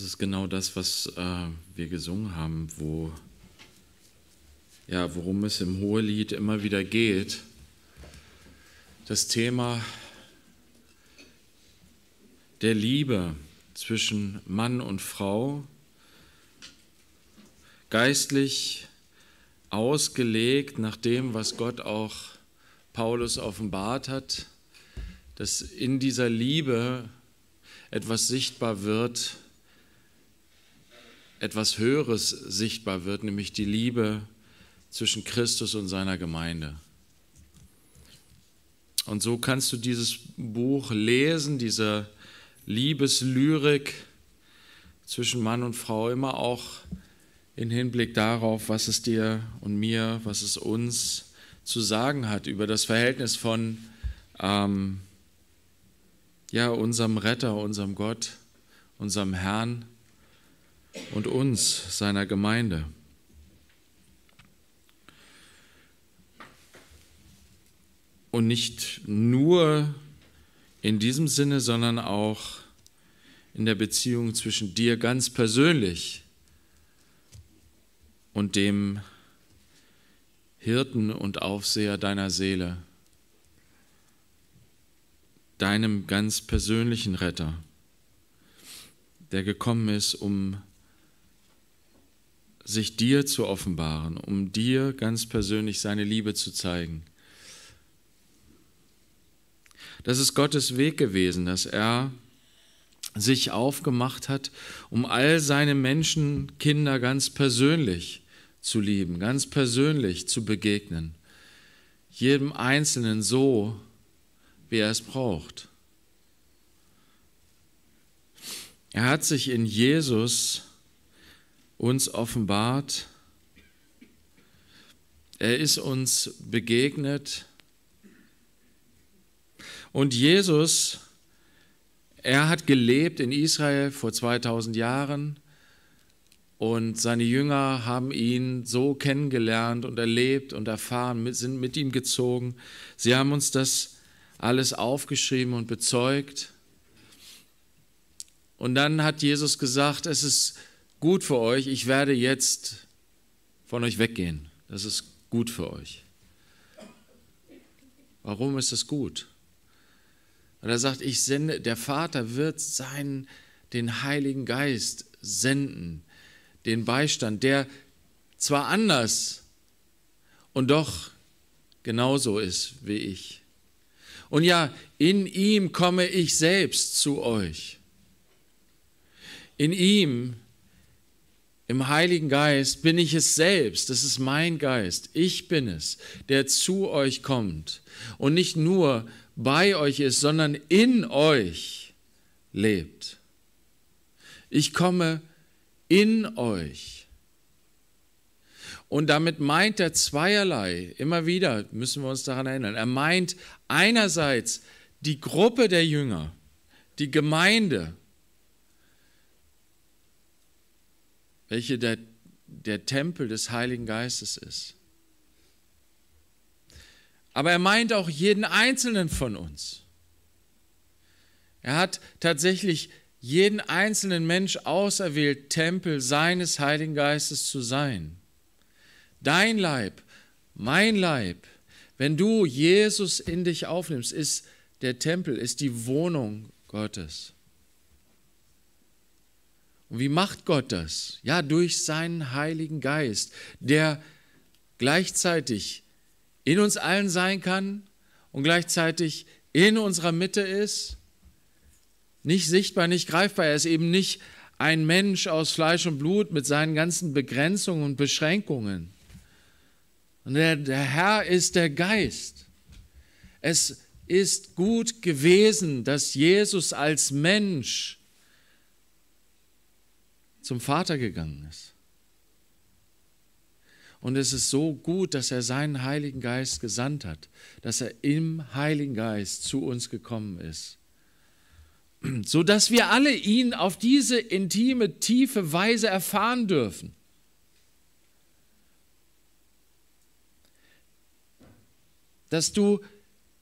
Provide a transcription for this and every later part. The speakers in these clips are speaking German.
Das ist genau das, was äh, wir gesungen haben, wo, ja, worum es im Hohelied immer wieder geht. Das Thema der Liebe zwischen Mann und Frau, geistlich ausgelegt nach dem, was Gott auch Paulus offenbart hat, dass in dieser Liebe etwas sichtbar wird, etwas Höheres sichtbar wird, nämlich die Liebe zwischen Christus und seiner Gemeinde. Und so kannst du dieses Buch lesen, diese Liebeslyrik zwischen Mann und Frau, immer auch in Hinblick darauf, was es dir und mir, was es uns zu sagen hat über das Verhältnis von ähm, ja, unserem Retter, unserem Gott, unserem Herrn und uns, seiner Gemeinde. Und nicht nur in diesem Sinne, sondern auch in der Beziehung zwischen dir ganz persönlich und dem Hirten und Aufseher deiner Seele, deinem ganz persönlichen Retter, der gekommen ist, um sich dir zu offenbaren, um dir ganz persönlich seine Liebe zu zeigen. Das ist Gottes Weg gewesen, dass er sich aufgemacht hat, um all seine Menschenkinder ganz persönlich zu lieben, ganz persönlich zu begegnen. Jedem Einzelnen so, wie er es braucht. Er hat sich in Jesus uns offenbart. Er ist uns begegnet. Und Jesus, er hat gelebt in Israel vor 2000 Jahren und seine Jünger haben ihn so kennengelernt und erlebt und erfahren, sind mit ihm gezogen. Sie haben uns das alles aufgeschrieben und bezeugt. Und dann hat Jesus gesagt, es ist gut für euch, ich werde jetzt von euch weggehen. Das ist gut für euch. Warum ist das gut? Weil er sagt, ich sende, der Vater wird seinen, den Heiligen Geist senden, den Beistand, der zwar anders und doch genauso ist wie ich. Und ja, in ihm komme ich selbst zu euch. In ihm im Heiligen Geist bin ich es selbst, das ist mein Geist, ich bin es, der zu euch kommt und nicht nur bei euch ist, sondern in euch lebt. Ich komme in euch. Und damit meint er zweierlei. Immer wieder müssen wir uns daran erinnern. Er meint einerseits die Gruppe der Jünger, die Gemeinde, welche der, der Tempel des Heiligen Geistes ist. Aber er meint auch jeden einzelnen von uns. Er hat tatsächlich jeden einzelnen Mensch auserwählt, Tempel seines Heiligen Geistes zu sein. Dein Leib, mein Leib, wenn du Jesus in dich aufnimmst, ist der Tempel, ist die Wohnung Gottes. Und wie macht Gott das? Ja, durch seinen Heiligen Geist, der gleichzeitig in uns allen sein kann und gleichzeitig in unserer Mitte ist. Nicht sichtbar, nicht greifbar. Er ist eben nicht ein Mensch aus Fleisch und Blut mit seinen ganzen Begrenzungen und Beschränkungen. Und der, der Herr ist der Geist. Es ist gut gewesen, dass Jesus als Mensch zum Vater gegangen ist. Und es ist so gut, dass er seinen Heiligen Geist gesandt hat, dass er im Heiligen Geist zu uns gekommen ist, so dass wir alle ihn auf diese intime, tiefe Weise erfahren dürfen. Dass du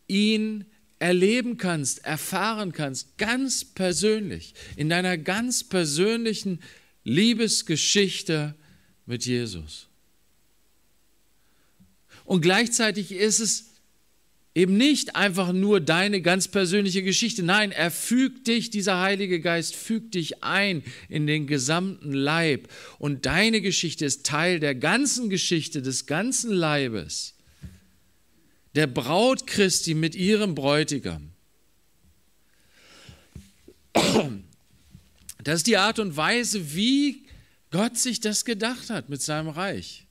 ihn erleben kannst, erfahren kannst, ganz persönlich, in deiner ganz persönlichen Liebesgeschichte mit Jesus. Und gleichzeitig ist es eben nicht einfach nur deine ganz persönliche Geschichte. Nein, er fügt dich, dieser Heilige Geist fügt dich ein in den gesamten Leib. Und deine Geschichte ist Teil der ganzen Geschichte des ganzen Leibes. Der Braut Christi mit ihrem Bräutigam. Das ist die Art und Weise, wie Gott sich das gedacht hat mit seinem Reich.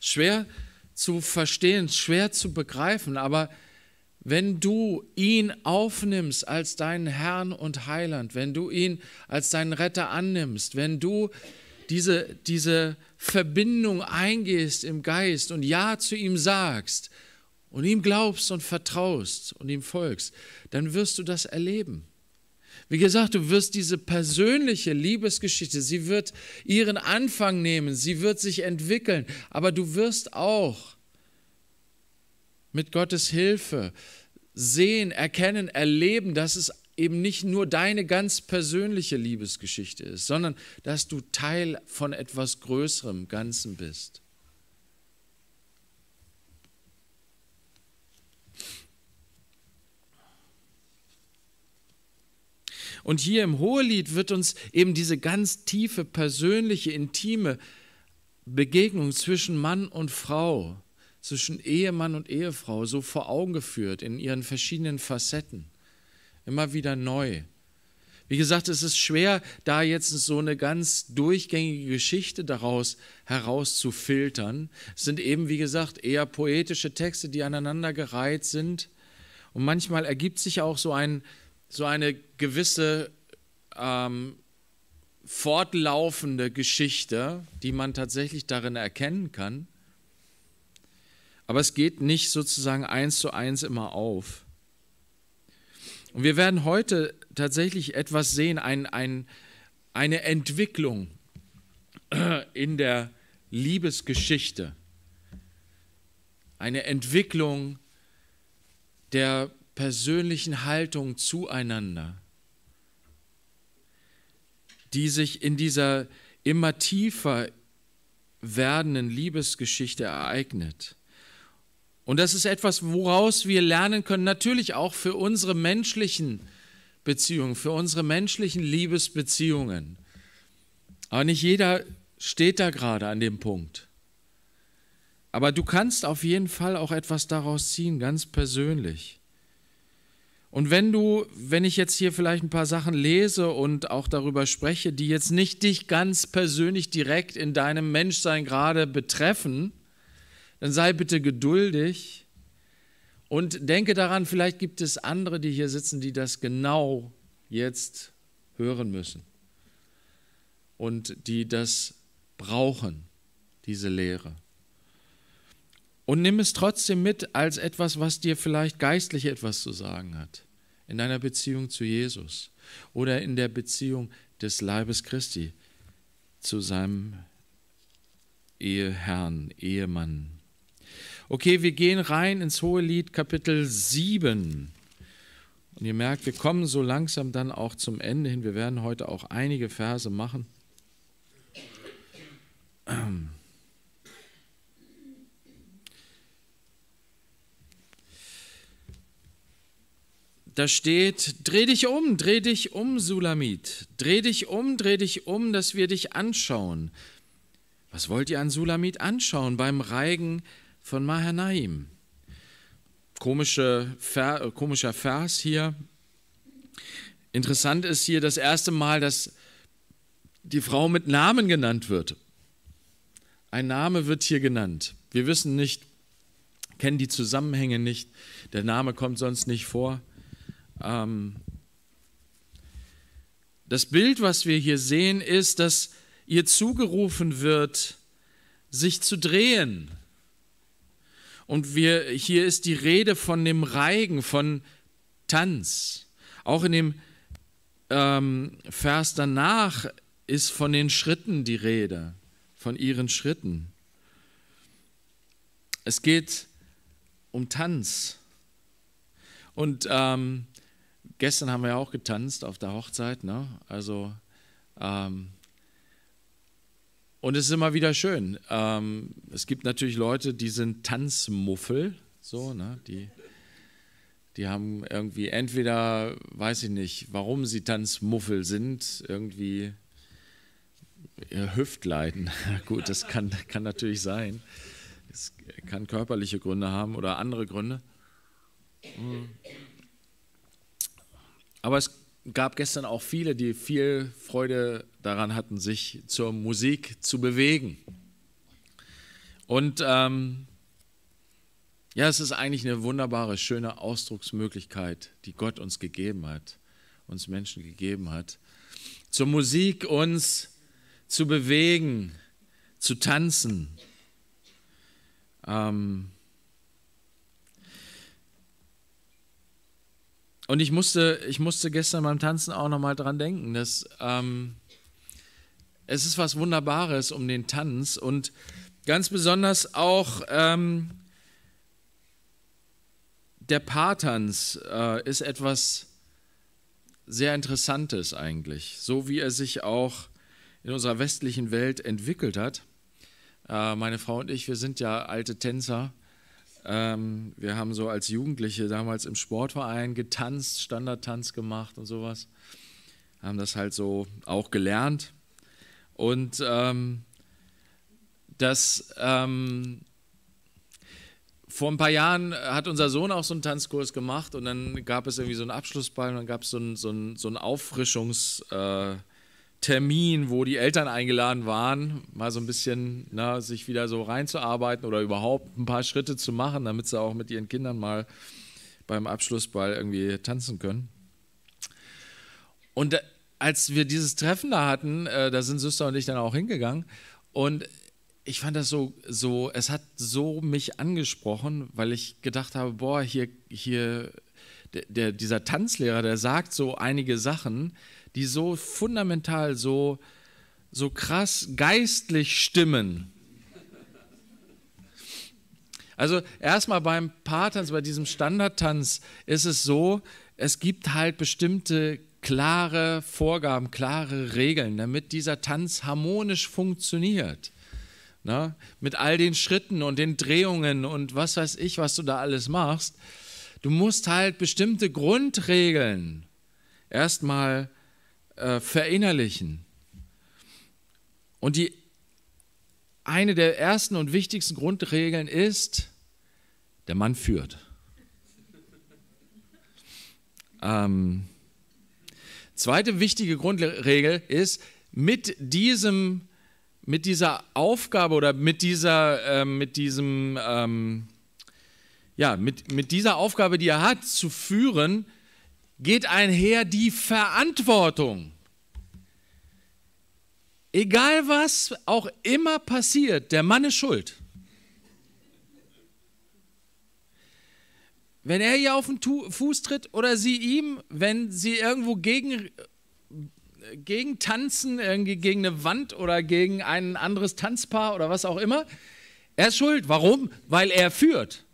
Schwer zu verstehen, schwer zu begreifen, aber wenn du ihn aufnimmst als deinen Herrn und Heiland, wenn du ihn als deinen Retter annimmst, wenn du diese, diese Verbindung eingehst im Geist und Ja zu ihm sagst und ihm glaubst und vertraust und ihm folgst, dann wirst du das erleben. Wie gesagt, du wirst diese persönliche Liebesgeschichte, sie wird ihren Anfang nehmen, sie wird sich entwickeln, aber du wirst auch mit Gottes Hilfe sehen, erkennen, erleben, dass es eben nicht nur deine ganz persönliche Liebesgeschichte ist, sondern dass du Teil von etwas Größerem Ganzen bist. Und hier im Hohelied wird uns eben diese ganz tiefe, persönliche, intime Begegnung zwischen Mann und Frau, zwischen Ehemann und Ehefrau so vor Augen geführt in ihren verschiedenen Facetten. Immer wieder neu. Wie gesagt, es ist schwer, da jetzt so eine ganz durchgängige Geschichte daraus herauszufiltern. Es sind eben, wie gesagt, eher poetische Texte, die aneinandergereiht sind. Und manchmal ergibt sich auch so ein so eine gewisse ähm, fortlaufende Geschichte, die man tatsächlich darin erkennen kann. Aber es geht nicht sozusagen eins zu eins immer auf. Und wir werden heute tatsächlich etwas sehen, ein, ein, eine Entwicklung in der Liebesgeschichte, eine Entwicklung der persönlichen Haltung zueinander, die sich in dieser immer tiefer werdenden Liebesgeschichte ereignet. Und das ist etwas, woraus wir lernen können, natürlich auch für unsere menschlichen Beziehungen, für unsere menschlichen Liebesbeziehungen. Aber nicht jeder steht da gerade an dem Punkt. Aber du kannst auf jeden Fall auch etwas daraus ziehen, ganz persönlich. Und wenn du, wenn ich jetzt hier vielleicht ein paar Sachen lese und auch darüber spreche, die jetzt nicht dich ganz persönlich direkt in deinem Menschsein gerade betreffen, dann sei bitte geduldig und denke daran, vielleicht gibt es andere, die hier sitzen, die das genau jetzt hören müssen und die das brauchen, diese Lehre. Und nimm es trotzdem mit als etwas, was dir vielleicht geistlich etwas zu sagen hat. In deiner Beziehung zu Jesus oder in der Beziehung des Leibes Christi zu seinem Eheherrn, Ehemann. Okay, wir gehen rein ins Hohe Lied Kapitel 7. Und ihr merkt, wir kommen so langsam dann auch zum Ende hin. Wir werden heute auch einige Verse machen. Da steht, dreh dich um, dreh dich um, Sulamit. Dreh dich um, dreh dich um, dass wir dich anschauen. Was wollt ihr an Sulamit anschauen beim Reigen von Mahanaim? Komische, Ver, äh, komischer Vers hier. Interessant ist hier das erste Mal, dass die Frau mit Namen genannt wird. Ein Name wird hier genannt. Wir wissen nicht, kennen die Zusammenhänge nicht. Der Name kommt sonst nicht vor. Ähm, das Bild, was wir hier sehen, ist, dass ihr zugerufen wird, sich zu drehen. Und wir, hier ist die Rede von dem Reigen, von Tanz. Auch in dem ähm, Vers danach ist von den Schritten die Rede, von ihren Schritten. Es geht um Tanz. Und ähm, gestern haben wir ja auch getanzt auf der Hochzeit, ne? Also ähm, und es ist immer wieder schön. Ähm, es gibt natürlich Leute, die sind Tanzmuffel, so, ne? Die, die haben irgendwie entweder, weiß ich nicht, warum sie Tanzmuffel sind, irgendwie Hüftleiden. Gut, das kann, kann natürlich sein. Es kann körperliche Gründe haben oder andere Gründe. Mhm. Aber es gab gestern auch viele, die viel Freude daran hatten, sich zur Musik zu bewegen. Und ähm, ja, es ist eigentlich eine wunderbare, schöne Ausdrucksmöglichkeit, die Gott uns gegeben hat, uns Menschen gegeben hat, zur Musik uns zu bewegen, zu tanzen. Ähm, und ich musste, ich musste gestern beim Tanzen auch nochmal dran denken, dass ähm, es ist was Wunderbares um den Tanz und ganz besonders auch ähm, der Paartanz äh, ist etwas sehr Interessantes eigentlich, so wie er sich auch in unserer westlichen Welt entwickelt hat. Äh, meine Frau und ich, wir sind ja alte Tänzer ähm, wir haben so als Jugendliche damals im Sportverein getanzt, Standardtanz gemacht und sowas. Haben das halt so auch gelernt. Und ähm, das ähm, vor ein paar Jahren hat unser Sohn auch so einen Tanzkurs gemacht und dann gab es irgendwie so einen Abschlussball und dann gab so es so einen Auffrischungs- äh, Termin, wo die Eltern eingeladen waren, mal so ein bisschen na, sich wieder so reinzuarbeiten oder überhaupt ein paar Schritte zu machen, damit sie auch mit ihren Kindern mal beim Abschlussball irgendwie tanzen können. Und äh, als wir dieses Treffen da hatten, äh, da sind Süster und ich dann auch hingegangen und ich fand das so, so, es hat so mich angesprochen, weil ich gedacht habe, boah, hier, hier, der, der, dieser Tanzlehrer, der sagt so einige Sachen, die so fundamental, so, so krass geistlich stimmen. Also erstmal beim Paartanz, bei diesem Standardtanz ist es so, es gibt halt bestimmte klare Vorgaben, klare Regeln, damit dieser Tanz harmonisch funktioniert. Na, ne? mit all den Schritten und den Drehungen und was weiß ich, was du da alles machst. Du musst halt bestimmte Grundregeln erstmal äh, verinnerlichen. Und die, eine der ersten und wichtigsten Grundregeln ist, der Mann führt. Ähm, zweite wichtige Grundregel ist, mit diesem mit dieser Aufgabe oder mit dieser, äh, mit diesem, ähm, ja, mit, mit dieser Aufgabe, die er hat, zu führen, geht einher die Verantwortung. Egal was auch immer passiert, der Mann ist schuld. Wenn er ihr auf den Fuß tritt oder sie ihm, wenn sie irgendwo gegen, gegen tanzen, irgendwie gegen eine Wand oder gegen ein anderes Tanzpaar oder was auch immer, er ist schuld. Warum? Weil er führt.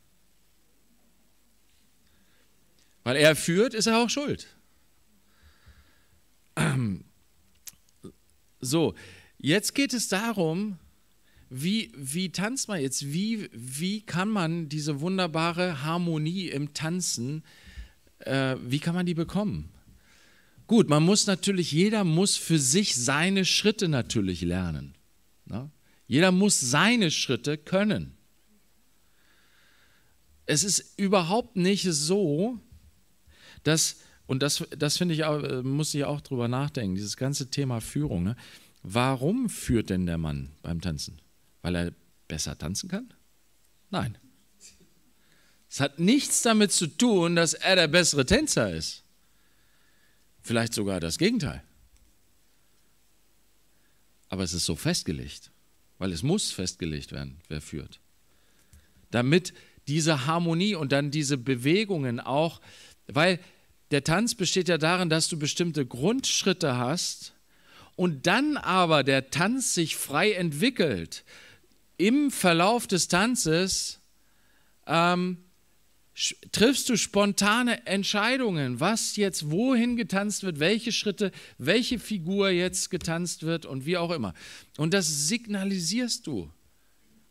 Weil er führt, ist er auch schuld. Ähm. So, jetzt geht es darum, wie, wie tanzt man jetzt? Wie, wie kann man diese wunderbare Harmonie im Tanzen, äh, wie kann man die bekommen? Gut, man muss natürlich, jeder muss für sich seine Schritte natürlich lernen. Ne? Jeder muss seine Schritte können. Es ist überhaupt nicht so, dass, und das, das finde ich auch, muss ich auch drüber nachdenken, dieses ganze Thema Führung. Ne? Warum führt denn der Mann beim Tanzen? Weil er besser tanzen kann? Nein. Es hat nichts damit zu tun, dass er der bessere Tänzer ist. Vielleicht sogar das Gegenteil. Aber es ist so festgelegt, weil es muss festgelegt werden, wer führt. Damit diese Harmonie und dann diese Bewegungen auch äh, weil der Tanz besteht ja darin, dass du bestimmte Grundschritte hast und dann aber der Tanz sich frei entwickelt. Im Verlauf des Tanzes ähm, triffst du spontane Entscheidungen, was jetzt wohin getanzt wird, welche Schritte, welche Figur jetzt getanzt wird und wie auch immer. Und das signalisierst du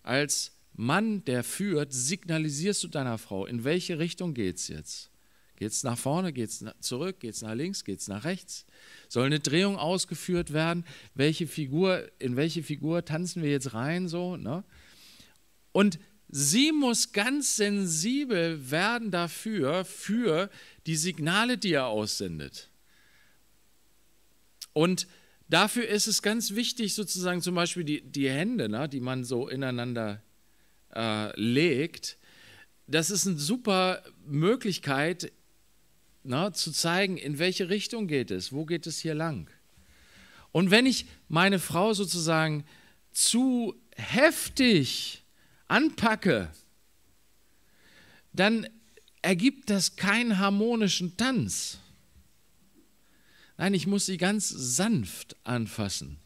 als Mann, der führt, signalisierst du deiner Frau, in welche Richtung geht es jetzt? Geht es nach vorne, geht es zurück, geht es nach links, geht es nach rechts? Soll eine Drehung ausgeführt werden? Welche Figur, in welche Figur tanzen wir jetzt rein so? Ne? Und sie muss ganz sensibel werden dafür, für die Signale, die er aussendet. Und dafür ist es ganz wichtig, sozusagen zum Beispiel die, die Hände, ne, die man so ineinander äh, legt. Das ist eine super Möglichkeit, na, ne, zu zeigen, in welche Richtung geht es, wo geht es hier lang. Und wenn ich meine Frau sozusagen zu heftig anpacke, dann ergibt das keinen harmonischen Tanz. Nein, ich muss sie ganz sanft anfassen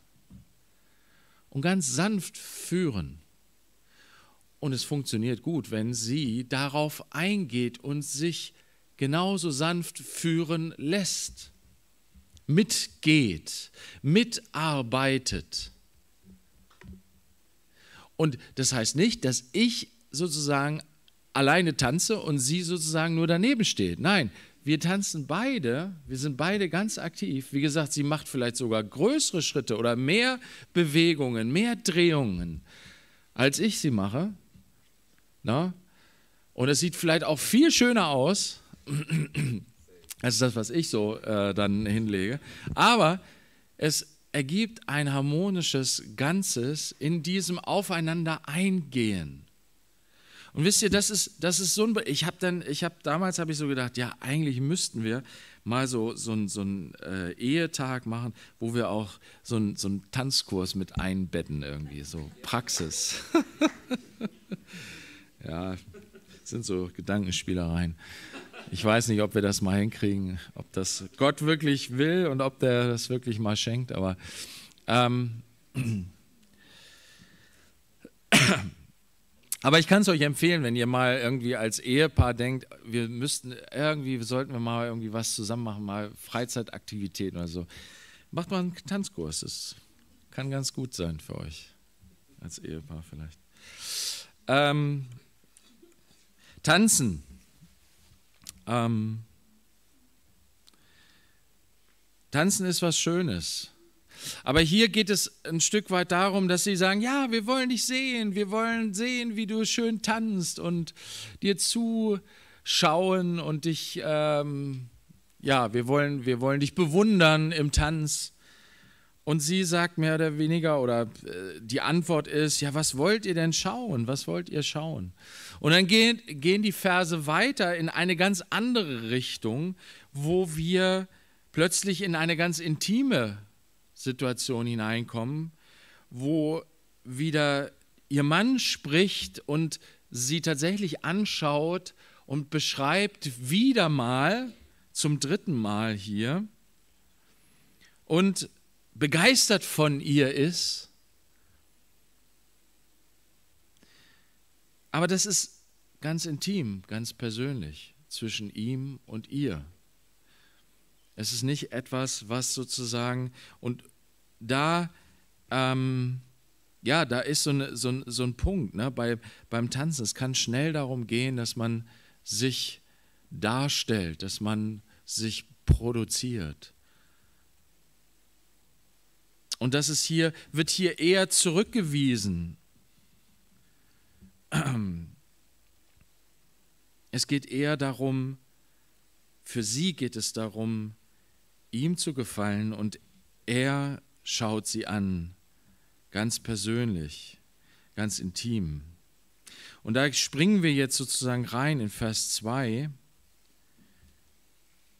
und ganz sanft führen. Und es funktioniert gut, wenn sie darauf eingeht und sich genauso sanft führen lässt, mitgeht, mitarbeitet. Und das heißt nicht, dass ich sozusagen alleine tanze und sie sozusagen nur daneben steht. Nein, wir tanzen beide, wir sind beide ganz aktiv. Wie gesagt, sie macht vielleicht sogar größere Schritte oder mehr Bewegungen, mehr Drehungen, als ich sie mache. Na? Und es sieht vielleicht auch viel schöner aus, das ist das, was ich so äh, dann hinlege. Aber es ergibt ein harmonisches Ganzes in diesem Aufeinander eingehen. Und wisst ihr, das ist, das ist so ein. Ich habe dann, ich habe damals habe ich so gedacht, ja, eigentlich müssten wir mal so so ein, so äh, Ehetag machen, wo wir auch so ein, so einen Tanzkurs mit einbetten irgendwie, so Praxis. ja, sind so Gedankenspielereien. Ich weiß nicht, ob wir das mal hinkriegen, ob das Gott wirklich will und ob der das wirklich mal schenkt, aber ähm, aber ich kann es euch empfehlen, wenn ihr mal irgendwie als Ehepaar denkt, wir müssten irgendwie, sollten wir mal irgendwie was zusammen machen, mal Freizeitaktivitäten oder so. Macht mal einen Tanzkurs, das kann ganz gut sein für euch. Als Ehepaar vielleicht. Ähm, tanzen. Ähm, Tanzen ist was Schönes. Aber hier geht es ein Stück weit darum, dass sie sagen, ja, wir wollen dich sehen, wir wollen sehen, wie du schön tanzt und dir zuschauen und dich, ähm, ja, wir wollen, wir wollen dich bewundern im Tanz. Und sie sagt mehr oder weniger, oder äh, die Antwort ist, ja, was wollt ihr denn schauen? Was wollt ihr schauen? Und dann gehen, gehen die Verse weiter in eine ganz andere Richtung, wo wir plötzlich in eine ganz intime Situation hineinkommen, wo wieder ihr Mann spricht und sie tatsächlich anschaut und beschreibt wieder mal, zum dritten Mal hier, und begeistert von ihr ist Aber das ist ganz intim, ganz persönlich zwischen ihm und ihr. Es ist nicht etwas, was sozusagen, und da, ähm, ja, da ist so, eine, so, ein, so ein Punkt ne, bei, beim Tanzen. Es kann schnell darum gehen, dass man sich darstellt, dass man sich produziert. Und das ist hier, wird hier eher zurückgewiesen es geht eher darum, für sie geht es darum, ihm zu gefallen und er schaut sie an, ganz persönlich, ganz intim. Und da springen wir jetzt sozusagen rein in Vers 2,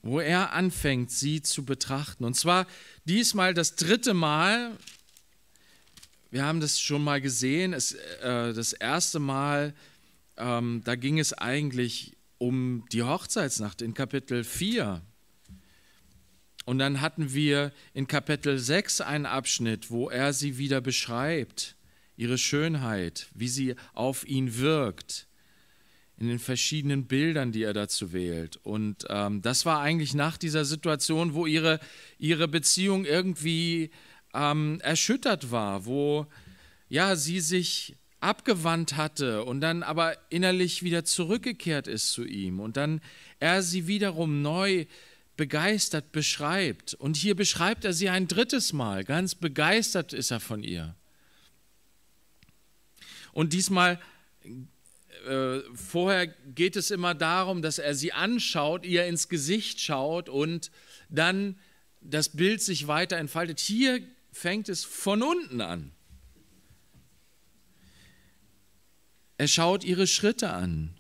wo er anfängt, sie zu betrachten. Und zwar diesmal das dritte Mal, wir haben das schon mal gesehen. Es, äh, das erste Mal, ähm, da ging es eigentlich um die Hochzeitsnacht in Kapitel 4. Und dann hatten wir in Kapitel 6 einen Abschnitt, wo er sie wieder beschreibt, ihre Schönheit, wie sie auf ihn wirkt, in den verschiedenen Bildern, die er dazu wählt. Und ähm, das war eigentlich nach dieser Situation, wo ihre, ihre Beziehung irgendwie ähm, erschüttert war, wo ja sie sich abgewandt hatte und dann aber innerlich wieder zurückgekehrt ist zu ihm und dann er sie wiederum neu begeistert beschreibt. Und hier beschreibt er sie ein drittes Mal, ganz begeistert ist er von ihr. Und diesmal, äh, vorher geht es immer darum, dass er sie anschaut, ihr ins Gesicht schaut und dann das Bild sich weiter entfaltet. Hier fängt es von unten an. Er schaut ihre Schritte an.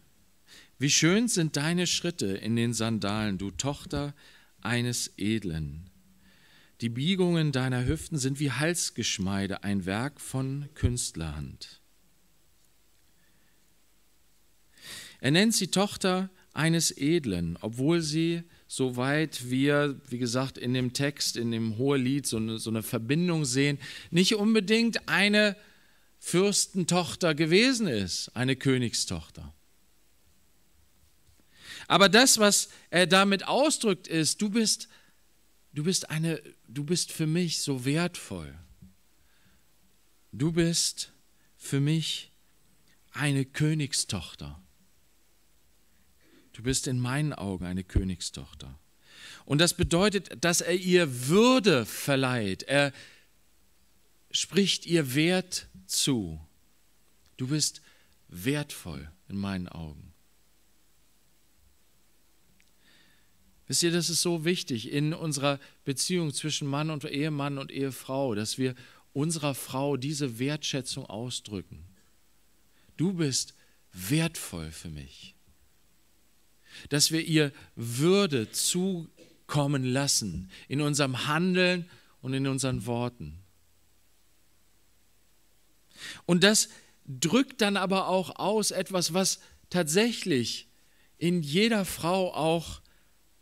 Wie schön sind deine Schritte in den Sandalen, du Tochter eines Edlen. Die Biegungen deiner Hüften sind wie Halsgeschmeide, ein Werk von Künstlerhand. Er nennt sie Tochter eines Edlen, obwohl sie soweit wir, wie gesagt, in dem Text, in dem Hohelied so eine, so eine Verbindung sehen, nicht unbedingt eine Fürstentochter gewesen ist, eine Königstochter. Aber das, was er damit ausdrückt, ist, du bist, du bist eine, du bist für mich so wertvoll. Du bist für mich eine Königstochter. Du bist in meinen Augen eine Königstochter. Und das bedeutet, dass er ihr Würde verleiht. Er spricht ihr Wert zu. Du bist wertvoll in meinen Augen. Wisst ihr, das ist so wichtig in unserer Beziehung zwischen Mann und Ehemann und Ehefrau, dass wir unserer Frau diese Wertschätzung ausdrücken. Du bist wertvoll für mich dass wir ihr Würde zukommen lassen in unserem Handeln und in unseren Worten. Und das drückt dann aber auch aus etwas, was tatsächlich in jeder Frau auch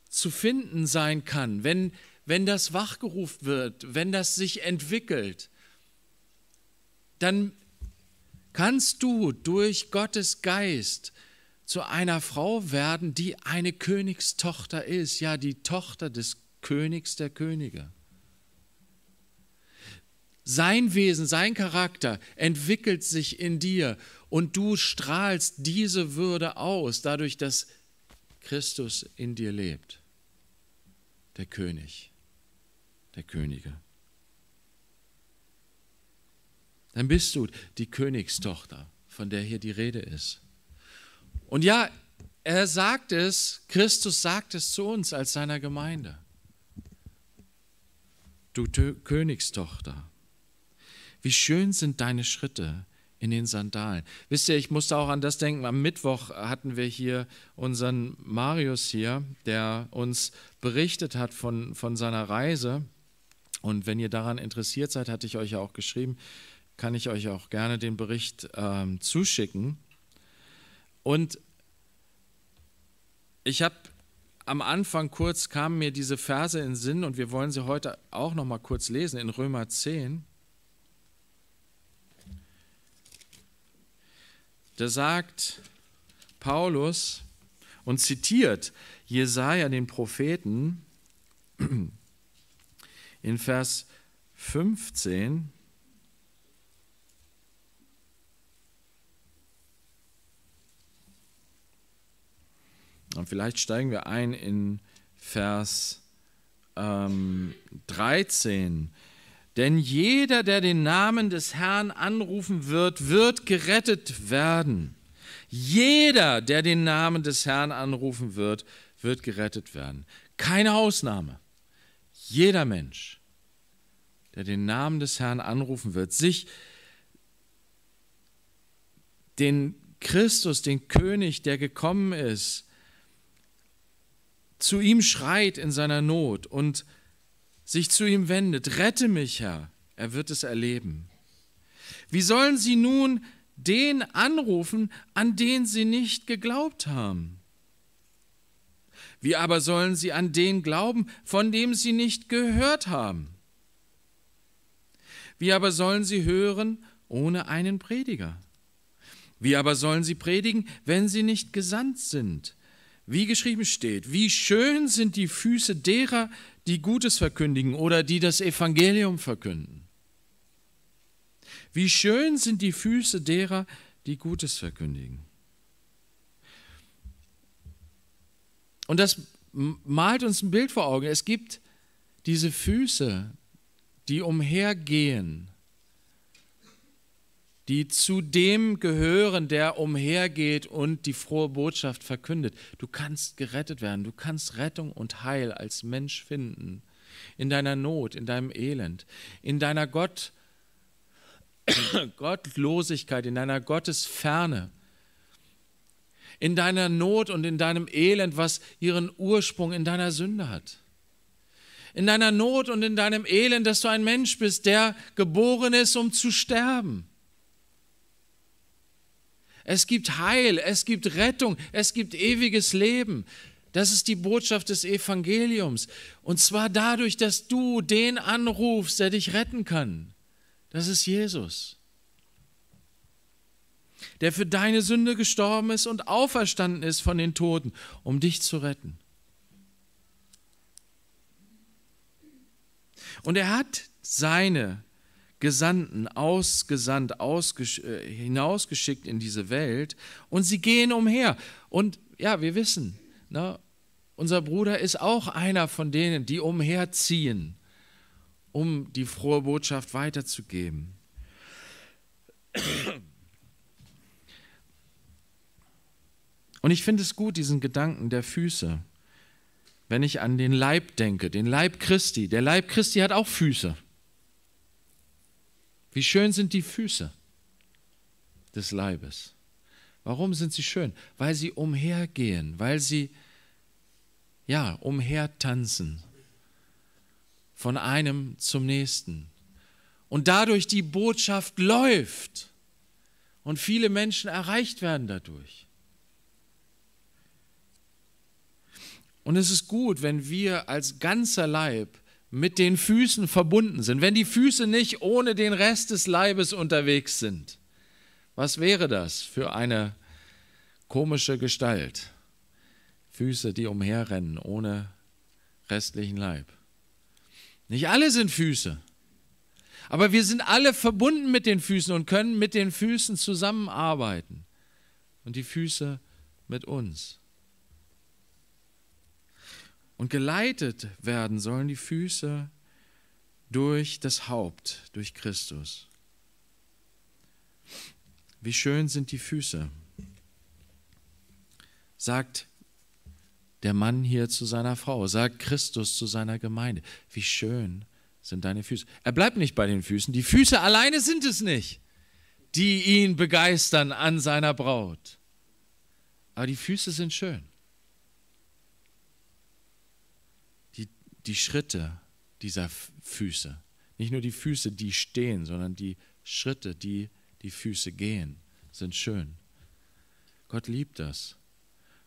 zu finden sein kann, wenn, wenn das wachgerufen wird, wenn das sich entwickelt, dann kannst du durch Gottes Geist zu einer Frau werden, die eine Königstochter ist, ja die Tochter des Königs der Könige. Sein Wesen, sein Charakter entwickelt sich in dir und du strahlst diese Würde aus, dadurch, dass Christus in dir lebt, der König, der Könige. Dann bist du die Königstochter, von der hier die Rede ist. Und ja, er sagt es, Christus sagt es zu uns als seiner Gemeinde. Du Tö Königstochter, wie schön sind deine Schritte in den Sandalen. Wisst ihr, ich musste auch an das denken. Am Mittwoch hatten wir hier unseren Marius hier, der uns berichtet hat von, von seiner Reise. Und wenn ihr daran interessiert seid, hatte ich euch ja auch geschrieben, kann ich euch auch gerne den Bericht ähm, zuschicken. Und ich habe am Anfang kurz kamen mir diese Verse in Sinn und wir wollen sie heute auch noch mal kurz lesen in Römer 10. Da sagt Paulus und zitiert Jesaja den Propheten in Vers 15 Und vielleicht steigen wir ein in Vers ähm, 13. Denn jeder, der den Namen des Herrn anrufen wird, wird gerettet werden. Jeder, der den Namen des Herrn anrufen wird, wird gerettet werden. Keine Ausnahme. Jeder Mensch, der den Namen des Herrn anrufen wird, sich den Christus, den König, der gekommen ist, zu ihm schreit in seiner Not und sich zu ihm wendet, rette mich, Herr, er wird es erleben. Wie sollen sie nun den anrufen, an den sie nicht geglaubt haben? Wie aber sollen sie an den glauben, von dem sie nicht gehört haben? Wie aber sollen sie hören ohne einen Prediger? Wie aber sollen sie predigen, wenn sie nicht gesandt sind? Wie geschrieben steht, wie schön sind die Füße derer, die Gutes verkündigen oder die das Evangelium verkünden. Wie schön sind die Füße derer, die Gutes verkündigen. Und das malt uns ein Bild vor Augen. Es gibt diese Füße, die umhergehen die zu dem gehören, der umhergeht und die frohe Botschaft verkündet. Du kannst gerettet werden, du kannst Rettung und Heil als Mensch finden, in deiner Not, in deinem Elend, in deiner Gott, Gottlosigkeit, in deiner Gottesferne in deiner Not und in deinem Elend, was ihren Ursprung in deiner Sünde hat. In deiner Not und in deinem Elend, dass du ein Mensch bist, der geboren ist, um zu sterben. Es gibt Heil, es gibt Rettung, es gibt ewiges Leben. Das ist die Botschaft des Evangeliums. Und zwar dadurch, dass du den anrufst, der dich retten kann. Das ist Jesus, der für deine Sünde gestorben ist und auferstanden ist von den Toten, um dich zu retten. Und er hat seine Gesandten ausgesandt, ausgesch äh, hinausgeschickt in diese Welt und sie gehen umher. Und ja, wir wissen, na, ne, unser Bruder ist auch einer von denen, die umherziehen, um die frohe Botschaft weiterzugeben. Und ich finde es gut, diesen Gedanken der Füße, wenn ich an den Leib denke, den Leib Christi. Der Leib Christi hat auch Füße. Wie schön sind die Füße des Leibes. Warum sind sie schön? Weil sie umhergehen, weil sie, ja, umhertanzen. Von einem zum nächsten. Und dadurch die Botschaft läuft. Und viele Menschen erreicht werden dadurch. Und es ist gut, wenn wir als ganzer Leib mit den Füßen verbunden sind, wenn die Füße nicht ohne den Rest des Leibes unterwegs sind, was wäre das für eine komische Gestalt? Füße, die umherrennen ohne restlichen Leib. Nicht alle sind Füße, aber wir sind alle verbunden mit den Füßen und können mit den Füßen zusammenarbeiten und die Füße mit uns. Und geleitet werden sollen die Füße durch das Haupt, durch Christus. Wie schön sind die Füße, sagt der Mann hier zu seiner Frau, sagt Christus zu seiner Gemeinde. Wie schön sind deine Füße. Er bleibt nicht bei den Füßen. Die Füße alleine sind es nicht, die ihn begeistern an seiner Braut. Aber die Füße sind schön. die Schritte dieser Füße. Nicht nur die Füße, die stehen, sondern die Schritte, die die Füße gehen, sind schön. Gott liebt das.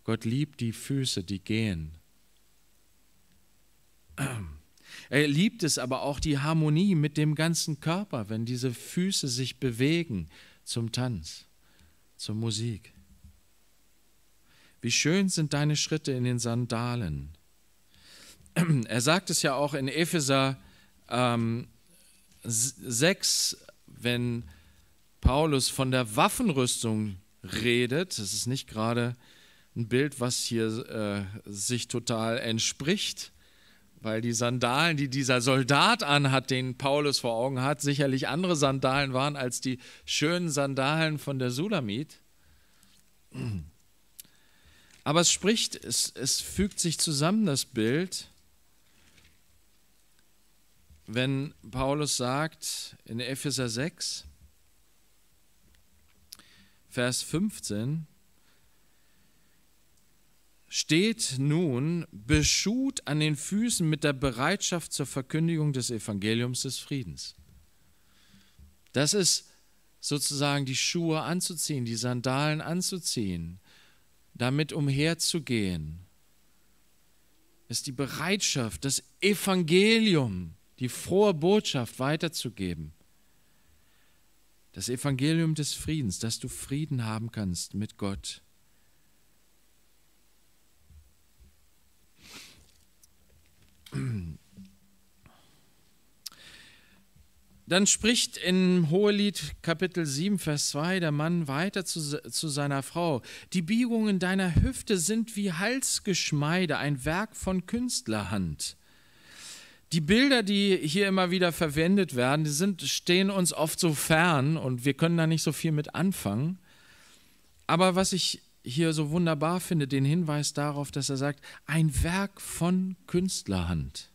Gott liebt die Füße, die gehen. Er liebt es aber auch die Harmonie mit dem ganzen Körper, wenn diese Füße sich bewegen zum Tanz, zur Musik. Wie schön sind deine Schritte in den Sandalen, er sagt es ja auch in Epheser ähm, 6, wenn Paulus von der Waffenrüstung redet, das ist nicht gerade ein Bild, was hier äh, sich total entspricht, weil die Sandalen, die dieser Soldat anhat, den Paulus vor Augen hat, sicherlich andere Sandalen waren als die schönen Sandalen von der Sulamit. Aber es spricht, es, es fügt sich zusammen, das Bild wenn Paulus sagt in Epheser 6, Vers 15, steht nun beschut an den Füßen mit der Bereitschaft zur Verkündigung des Evangeliums des Friedens. Das ist sozusagen die Schuhe anzuziehen, die Sandalen anzuziehen, damit umherzugehen, ist die Bereitschaft, das Evangelium die frohe Botschaft weiterzugeben. Das Evangelium des Friedens, dass du Frieden haben kannst mit Gott. Dann spricht im Hohelied Kapitel 7, Vers 2 der Mann weiter zu, zu seiner Frau. Die Biegungen deiner Hüfte sind wie Halsgeschmeide, ein Werk von Künstlerhand die Bilder, die hier immer wieder verwendet werden, die sind, stehen uns oft so fern und wir können da nicht so viel mit anfangen. Aber was ich hier so wunderbar finde, den Hinweis darauf, dass er sagt, ein Werk von Künstlerhand.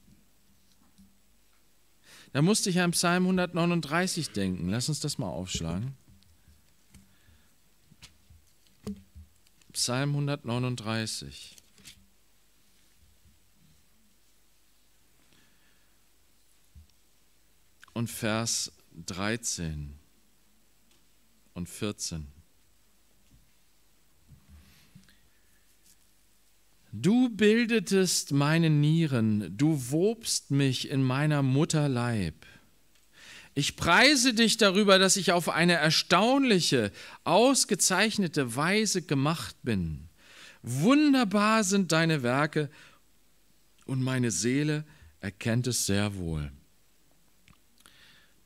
Da musste ich an Psalm 139 denken. Lass uns das mal aufschlagen. Psalm 139. und Vers 13 und 14. Du bildetest meine Nieren, du wobst mich in meiner Mutter Leib. Ich preise dich darüber, dass ich auf eine erstaunliche, ausgezeichnete Weise gemacht bin. Wunderbar sind deine Werke und meine Seele erkennt es sehr wohl.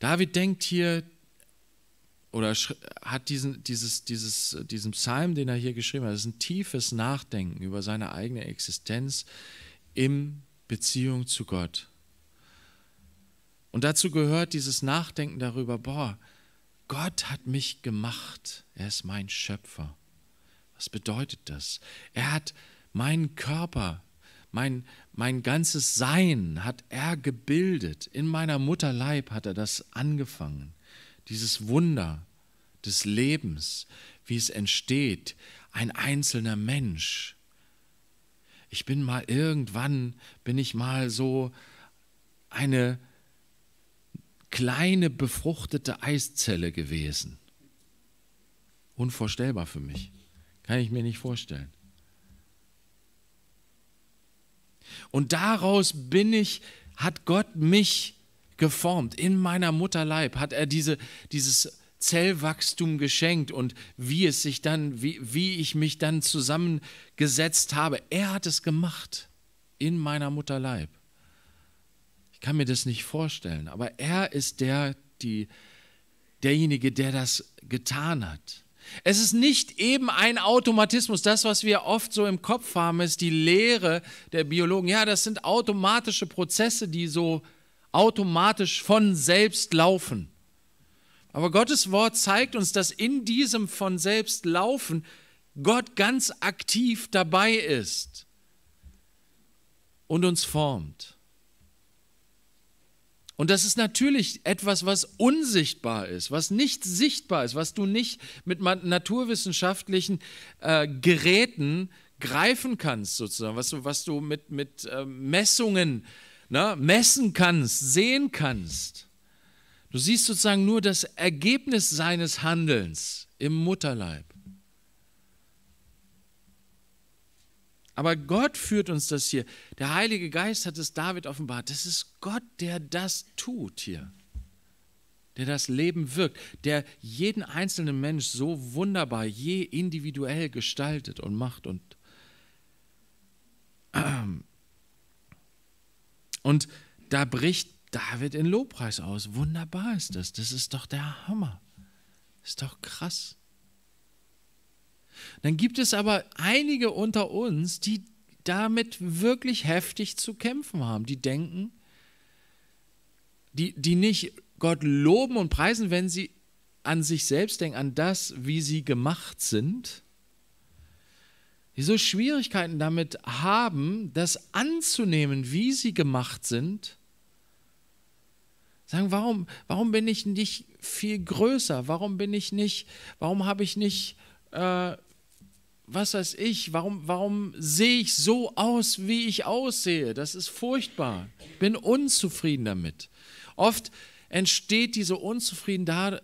David denkt hier oder hat diesen, dieses, dieses, diesen Psalm, den er hier geschrieben hat, das ist ein tiefes Nachdenken über seine eigene Existenz in Beziehung zu Gott. Und dazu gehört dieses Nachdenken darüber, boah, Gott hat mich gemacht, er ist mein Schöpfer. Was bedeutet das? Er hat meinen Körper, mein, mein ganzes Sein hat er gebildet. In meiner Mutter Leib hat er das angefangen. Dieses Wunder des Lebens, wie es entsteht, ein einzelner Mensch. Ich bin mal irgendwann, bin ich mal so eine kleine befruchtete Eiszelle gewesen. Unvorstellbar für mich. Kann ich mir nicht vorstellen. Und daraus bin ich, hat Gott mich geformt. In meiner Mutterleib hat er diese, dieses Zellwachstum geschenkt und wie es sich dann, wie, wie ich mich dann zusammengesetzt habe. Er hat es gemacht in meiner Mutterleib. Ich kann mir das nicht vorstellen, aber er ist der, die, derjenige, der das getan hat. Es ist nicht eben ein Automatismus. Das, was wir oft so im Kopf haben, ist die Lehre der Biologen. Ja, das sind automatische Prozesse, die so automatisch von selbst laufen. Aber Gottes Wort zeigt uns, dass in diesem von selbst laufen Gott ganz aktiv dabei ist und uns formt. Und das ist natürlich etwas, was unsichtbar ist, was nicht sichtbar ist, was du nicht mit naturwissenschaftlichen äh, Geräten greifen kannst, sozusagen, was du, was du mit, mit äh, Messungen na, ne, messen kannst, sehen kannst. Du siehst sozusagen nur das Ergebnis seines Handelns im Mutterleib. Aber Gott führt uns das hier. Der Heilige Geist hat es David offenbart. Das ist Gott, der das tut hier. Der das Leben wirkt, der jeden einzelnen Mensch so wunderbar, je individuell gestaltet und macht und. Und da bricht David in Lobpreis aus. Wunderbar ist das. Das ist doch der Hammer. Ist doch krass. Dann gibt es aber einige unter uns, die damit wirklich heftig zu kämpfen haben, die denken, die, die nicht Gott loben und preisen, wenn sie an sich selbst denken, an das, wie sie gemacht sind, die so Schwierigkeiten damit haben, das anzunehmen, wie sie gemacht sind, sagen, warum, warum bin ich nicht viel größer? Warum bin ich nicht, warum habe ich nicht äh, was weiß ich, warum, warum sehe ich so aus, wie ich aussehe? Das ist furchtbar. Ich Bin unzufrieden damit. Oft entsteht diese Unzufriedenheit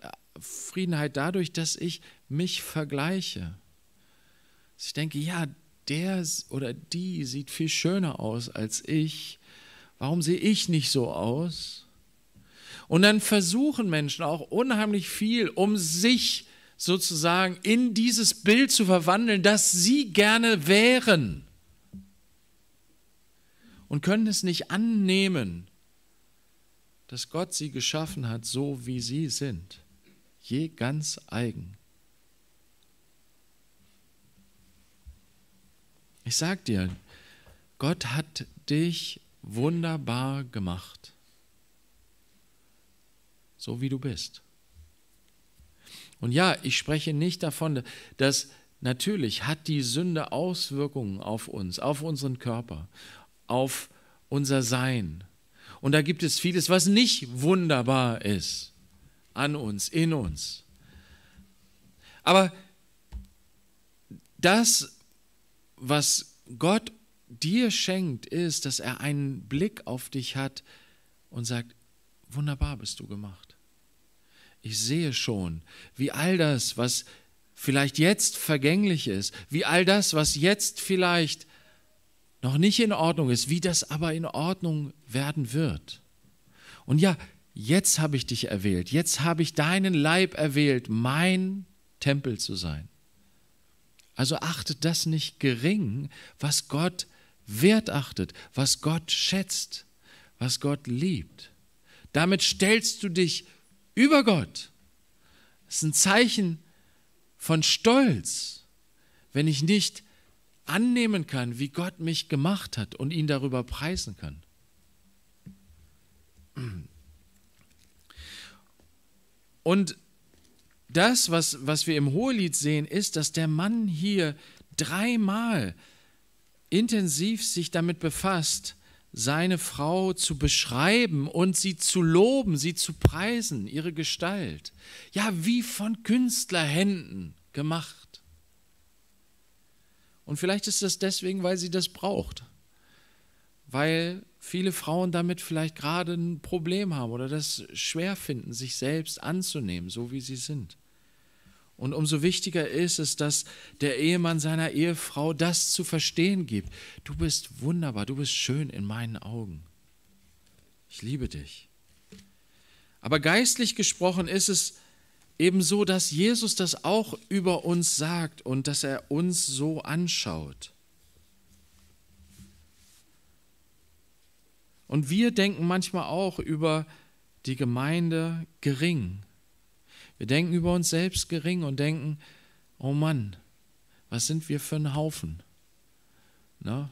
dadurch, dass ich mich vergleiche. ich denke, ja, der oder die sieht viel schöner aus als ich. Warum sehe ich nicht so aus? Und dann versuchen Menschen auch unheimlich viel, um sich zu sozusagen in dieses Bild zu verwandeln, das sie gerne wären. Und können es nicht annehmen, dass Gott sie geschaffen hat, so wie sie sind, je ganz eigen. Ich sag dir, Gott hat dich wunderbar gemacht, so wie du bist. Und ja, ich spreche nicht davon, dass natürlich hat die Sünde Auswirkungen auf uns, auf unseren Körper, auf unser Sein. Und da gibt es vieles, was nicht wunderbar ist an uns, in uns. Aber das, was Gott dir schenkt, ist, dass er einen Blick auf dich hat und sagt, wunderbar bist du gemacht ich sehe schon, wie all das, was vielleicht jetzt vergänglich ist, wie all das, was jetzt vielleicht noch nicht in Ordnung ist, wie das aber in Ordnung werden wird. Und ja, jetzt habe ich dich erwählt, jetzt habe ich deinen Leib erwählt, mein Tempel zu sein. Also achtet das nicht gering, was Gott wert achtet, was Gott schätzt, was Gott liebt. Damit stellst du dich über Gott. Es ist ein Zeichen von Stolz, wenn ich nicht annehmen kann, wie Gott mich gemacht hat und ihn darüber preisen kann. Und das, was, was wir im Hohelied sehen, ist, dass der Mann hier dreimal intensiv sich damit befasst, seine Frau zu beschreiben und sie zu loben, sie zu preisen, ihre Gestalt. Ja, wie von Künstlerhänden gemacht. Und vielleicht ist das deswegen, weil sie das braucht. Weil viele Frauen damit vielleicht gerade ein Problem haben oder das schwer finden, sich selbst anzunehmen, so wie sie sind. Und umso wichtiger ist es, dass der Ehemann seiner Ehefrau das zu verstehen gibt. Du bist wunderbar, du bist schön in meinen Augen. Ich liebe dich. Aber geistlich gesprochen ist es eben so, dass Jesus das auch über uns sagt und dass er uns so anschaut. Und wir denken manchmal auch über die Gemeinde gering wir denken über uns selbst gering und denken, oh Mann, was sind wir für ein Haufen? Na?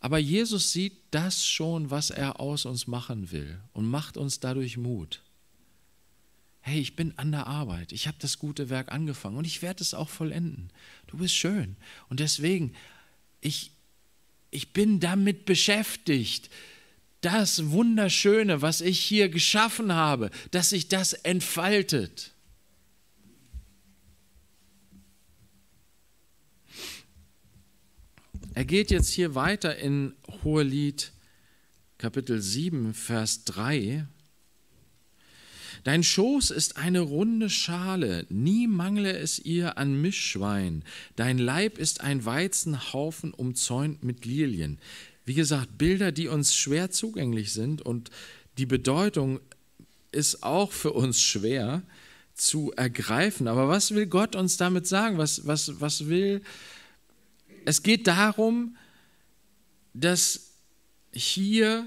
Aber Jesus sieht das schon, was er aus uns machen will und macht uns dadurch Mut. Hey, ich bin an der Arbeit, ich habe das gute Werk angefangen und ich werde es auch vollenden. Du bist schön und deswegen, ich, ich bin damit beschäftigt das Wunderschöne, was ich hier geschaffen habe, dass sich das entfaltet. Er geht jetzt hier weiter in Hohelied Kapitel 7, Vers 3. Dein Schoß ist eine runde Schale, nie mangle es ihr an Mischwein. Dein Leib ist ein Weizenhaufen umzäunt mit Lilien. Wie gesagt, Bilder, die uns schwer zugänglich sind und die Bedeutung ist auch für uns schwer zu ergreifen. Aber was will Gott uns damit sagen? Was, was, was will. Es geht darum, dass hier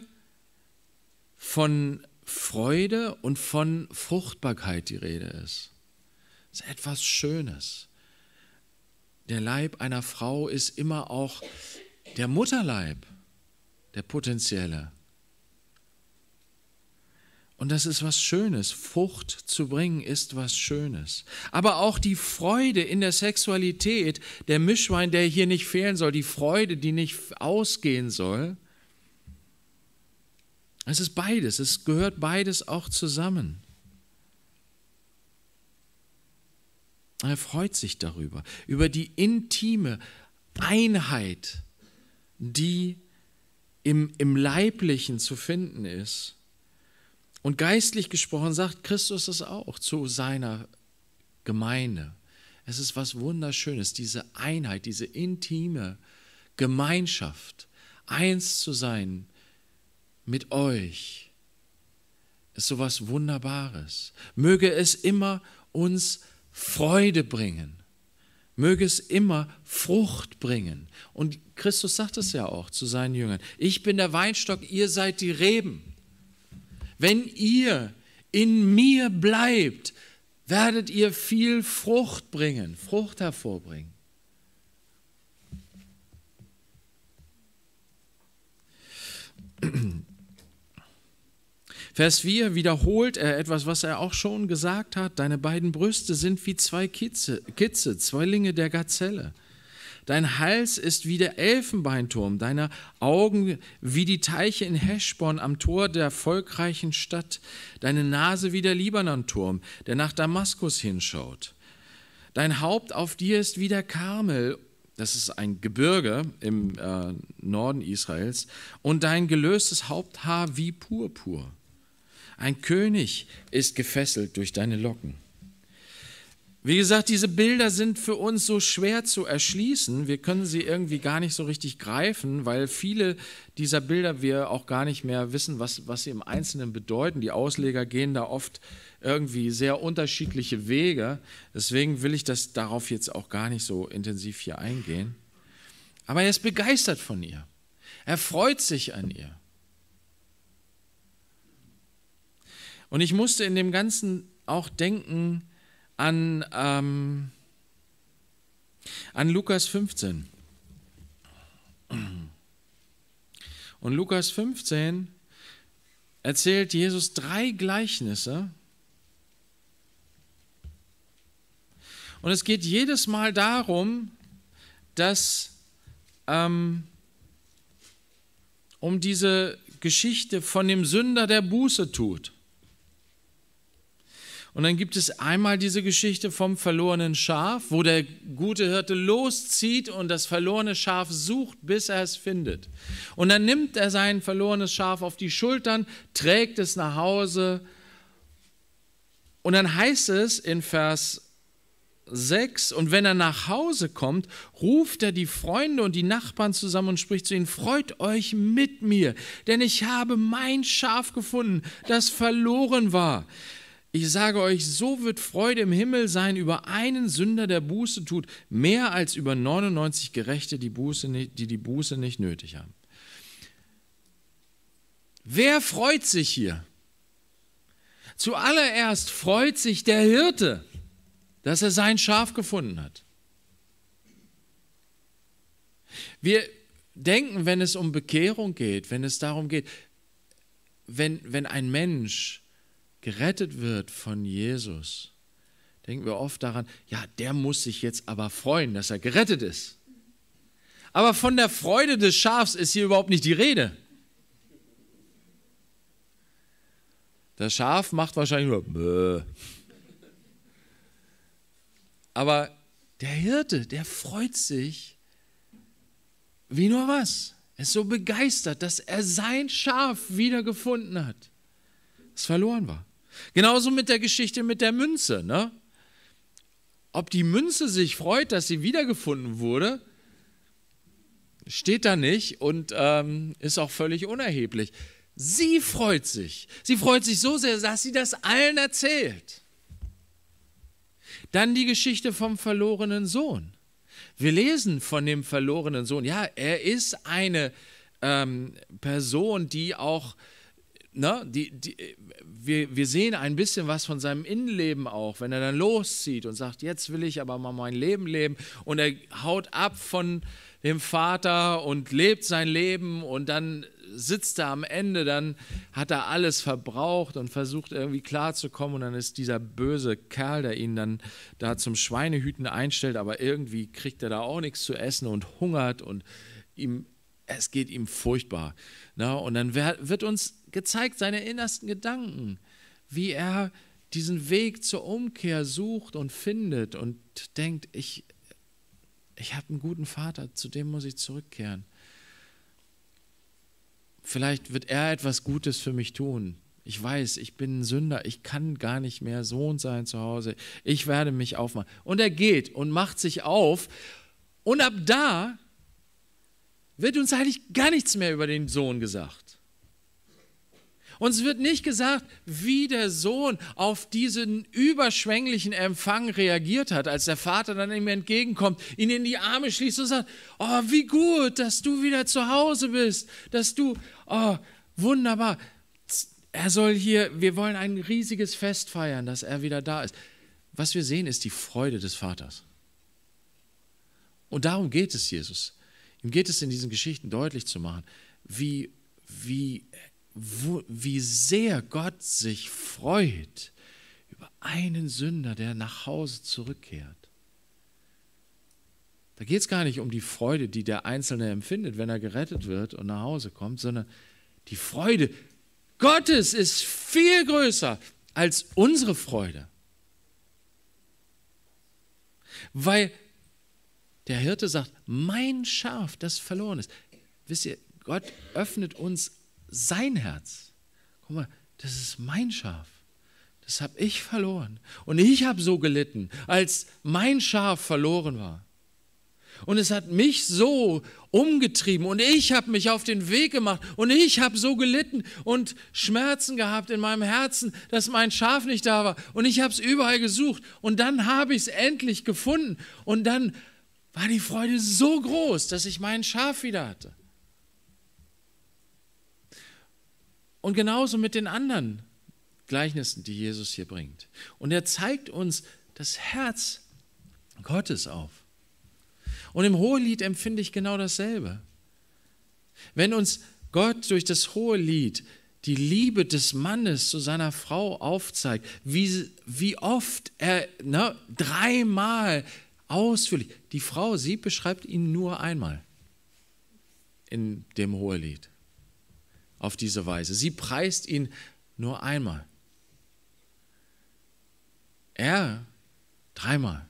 von Freude und von Fruchtbarkeit die Rede ist. Das ist etwas Schönes. Der Leib einer Frau ist immer auch der Mutterleib der Potenzielle. Und das ist was Schönes. Frucht zu bringen ist was Schönes. Aber auch die Freude in der Sexualität, der Mischwein, der hier nicht fehlen soll, die Freude, die nicht ausgehen soll, es ist beides, es gehört beides auch zusammen. Er freut sich darüber, über die intime Einheit, die im, im Leiblichen zu finden ist. Und geistlich gesprochen sagt Christus das auch zu seiner Gemeinde. Es ist was Wunderschönes, diese Einheit, diese intime Gemeinschaft, eins zu sein mit euch, ist so was Wunderbares. Möge es immer uns Freude bringen möge es immer Frucht bringen. Und Christus sagt es ja auch zu seinen Jüngern, ich bin der Weinstock, ihr seid die Reben. Wenn ihr in mir bleibt, werdet ihr viel Frucht bringen, Frucht hervorbringen. Vers 4 wiederholt er etwas, was er auch schon gesagt hat. Deine beiden Brüste sind wie zwei Kitze, Kitze Zwillinge der Gazelle. Dein Hals ist wie der Elfenbeinturm, deine Augen wie die Teiche in Heschbon am Tor der volkreichen Stadt, deine Nase wie der Libanonturm, der nach Damaskus hinschaut. Dein Haupt auf dir ist wie der Karmel, das ist ein Gebirge im äh, Norden Israels, und dein gelöstes Haupthaar wie Purpur. Ein König ist gefesselt durch deine Locken. Wie gesagt, diese Bilder sind für uns so schwer zu erschließen. Wir können sie irgendwie gar nicht so richtig greifen, weil viele dieser Bilder wir auch gar nicht mehr wissen, was, was sie im Einzelnen bedeuten. Die Ausleger gehen da oft irgendwie sehr unterschiedliche Wege. Deswegen will ich das darauf jetzt auch gar nicht so intensiv hier eingehen. Aber er ist begeistert von ihr. Er freut sich an ihr. Und ich musste in dem Ganzen auch denken an, ähm, an Lukas 15. Und Lukas 15 erzählt Jesus drei Gleichnisse. Und es geht jedes Mal darum, dass ähm, um diese Geschichte von dem Sünder, der Buße tut. Und dann gibt es einmal diese Geschichte vom verlorenen Schaf, wo der gute Hirte loszieht und das verlorene Schaf sucht, bis er es findet. Und dann nimmt er sein verlorenes Schaf auf die Schultern, trägt es nach Hause. Und dann heißt es in Vers 6, und wenn er nach Hause kommt, ruft er die Freunde und die Nachbarn zusammen und spricht zu ihnen, freut euch mit mir, denn ich habe mein Schaf gefunden, das verloren war. Ich sage euch, so wird Freude im Himmel sein über einen Sünder, der Buße tut, mehr als über 99 Gerechte, die, Buße nicht, die die Buße nicht nötig haben. Wer freut sich hier? Zuallererst freut sich der Hirte, dass er sein Schaf gefunden hat. Wir denken, wenn es um Bekehrung geht, wenn es darum geht, wenn, wenn ein Mensch gerettet wird von Jesus, denken wir oft daran, ja, der muss sich jetzt aber freuen, dass er gerettet ist. Aber von der Freude des Schafs ist hier überhaupt nicht die Rede. Das Schaf macht wahrscheinlich nur Bäh. Aber der Hirte, der freut sich wie nur was. Er ist so begeistert, dass er sein Schaf wiedergefunden hat, das verloren war. Genauso mit der Geschichte mit der Münze. Ne? Ob die Münze sich freut, dass sie wiedergefunden wurde, steht da nicht und ähm, ist auch völlig unerheblich. Sie freut sich. Sie freut sich so sehr, dass sie das allen erzählt. Dann die Geschichte vom verlorenen Sohn. Wir lesen von dem verlorenen Sohn. Ja, er ist eine ähm, Person, die auch ne, die, die, wir, wir sehen ein bisschen was von seinem Innenleben auch, wenn er dann loszieht und sagt, jetzt will ich aber mal mein Leben leben und er haut ab von dem Vater und lebt sein Leben und dann sitzt er am Ende, dann hat er alles verbraucht und versucht irgendwie klarzukommen und dann ist dieser böse Kerl, der ihn dann da zum Schweinehüten einstellt, aber irgendwie kriegt er da auch nichts zu essen und hungert und ihm, es geht ihm furchtbar. Na, ne? und dann wird uns gezeigt, seine innersten Gedanken, wie er diesen Weg zur Umkehr sucht und findet und denkt, ich, ich habe einen guten Vater, zu dem muss ich zurückkehren. Vielleicht wird er etwas Gutes für mich tun. Ich weiß, ich bin ein Sünder, ich kann gar nicht mehr Sohn sein zu Hause. Ich werde mich aufmachen. Und er geht und macht sich auf. Und ab da wird uns eigentlich gar nichts mehr über den Sohn gesagt. Uns wird nicht gesagt, wie der Sohn auf diesen überschwänglichen Empfang reagiert hat, als der Vater dann ihm entgegenkommt, ihn in die Arme schließt und sagt, oh, wie gut, dass du wieder zu Hause bist, dass du, oh, wunderbar. Er soll hier, wir wollen ein riesiges Fest feiern, dass er wieder da ist. Was wir sehen, ist die Freude des Vaters. Und darum geht es Jesus. Ihm geht es in diesen Geschichten deutlich zu machen, wie, wie wo, wie sehr Gott sich freut über einen Sünder, der nach Hause zurückkehrt. Da geht es gar nicht um die Freude, die der Einzelne empfindet, wenn er gerettet wird und nach Hause kommt, sondern die Freude Gottes ist viel größer als unsere Freude. Weil der Hirte sagt, mein Schaf, das verloren ist. Wisst ihr, Gott öffnet uns sein Herz. Guck mal, das ist mein Schaf. Das habe ich verloren. Und ich habe so gelitten, als mein Schaf verloren war. Und es hat mich so umgetrieben und ich habe mich auf den Weg gemacht und ich habe so gelitten und Schmerzen gehabt in meinem Herzen, dass mein Schaf nicht da war und ich habe es überall gesucht und dann habe ich es endlich gefunden und dann war die Freude so groß, dass ich mein Schaf wieder hatte. Und genauso mit den anderen Gleichnissen, die Jesus hier bringt. Und er zeigt uns das Herz Gottes auf. Und im Hohelied empfinde ich genau dasselbe. Wenn uns Gott durch das Hohelied die Liebe des Mannes zu seiner Frau aufzeigt, wie, wie oft er ne, dreimal ausführlich, die Frau, sie beschreibt ihn nur einmal in dem Hohelied auf diese Weise. Sie preist ihn nur einmal. Er dreimal.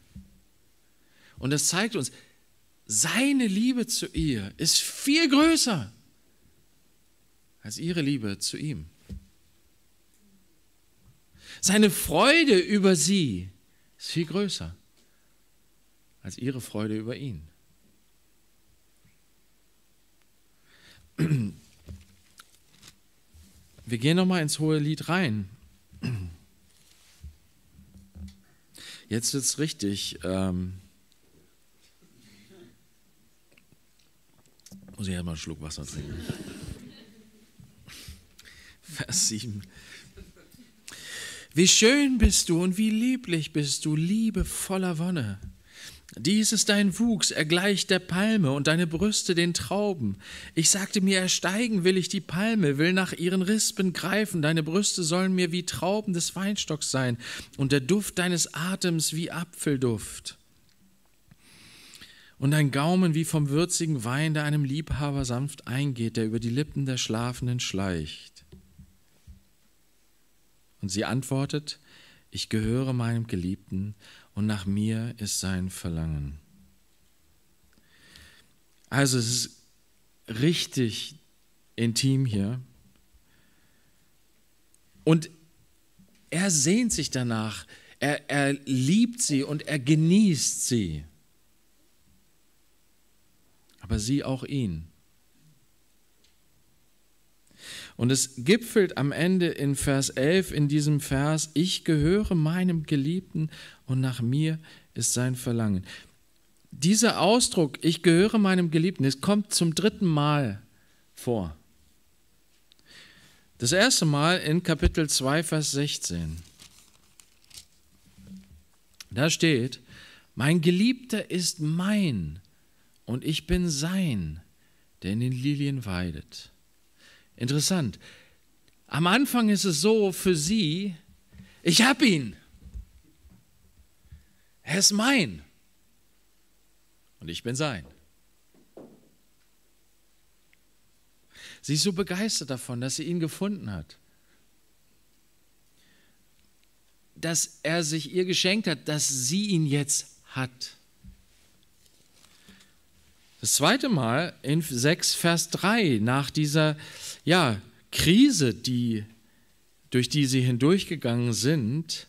Und das zeigt uns, seine Liebe zu ihr ist viel größer als ihre Liebe zu ihm. Seine Freude über sie ist viel größer als ihre Freude über ihn. Wir gehen nochmal ins hohe Lied rein. Jetzt wird es richtig. Ähm, muss ich erstmal halt einen Schluck Wasser trinken. Vers 7. Wie schön bist du und wie lieblich bist du, Liebe voller Wonne. Dies ist dein Wuchs, er gleicht der Palme und deine Brüste den Trauben. Ich sagte mir, ersteigen will ich die Palme, will nach ihren Rispen greifen, deine Brüste sollen mir wie Trauben des Weinstocks sein und der Duft deines Atems wie Apfelduft. Und dein Gaumen wie vom würzigen Wein, der einem Liebhaber sanft eingeht, der über die Lippen der Schlafenden schleicht. Und sie antwortet, ich gehöre meinem Geliebten und nach mir ist sein Verlangen. Also es ist richtig intim hier. Und er sehnt sich danach, er, er liebt sie und er genießt sie. Aber sie auch ihn. Und es gipfelt am Ende in Vers 11 in diesem Vers, ich gehöre meinem Geliebten und nach mir ist sein Verlangen. Dieser Ausdruck, ich gehöre meinem Geliebten, es kommt zum dritten Mal vor. Das erste Mal in Kapitel 2, Vers 16. Da steht, mein Geliebter ist mein und ich bin sein, der in den Lilien weidet. Interessant. Am Anfang ist es so für sie, ich habe ihn. Er ist mein. Und ich bin sein. Sie ist so begeistert davon, dass sie ihn gefunden hat. Dass er sich ihr geschenkt hat, dass sie ihn jetzt hat. Das zweite Mal in 6, Vers 3, nach dieser ja, Krise, die, durch die sie hindurchgegangen sind,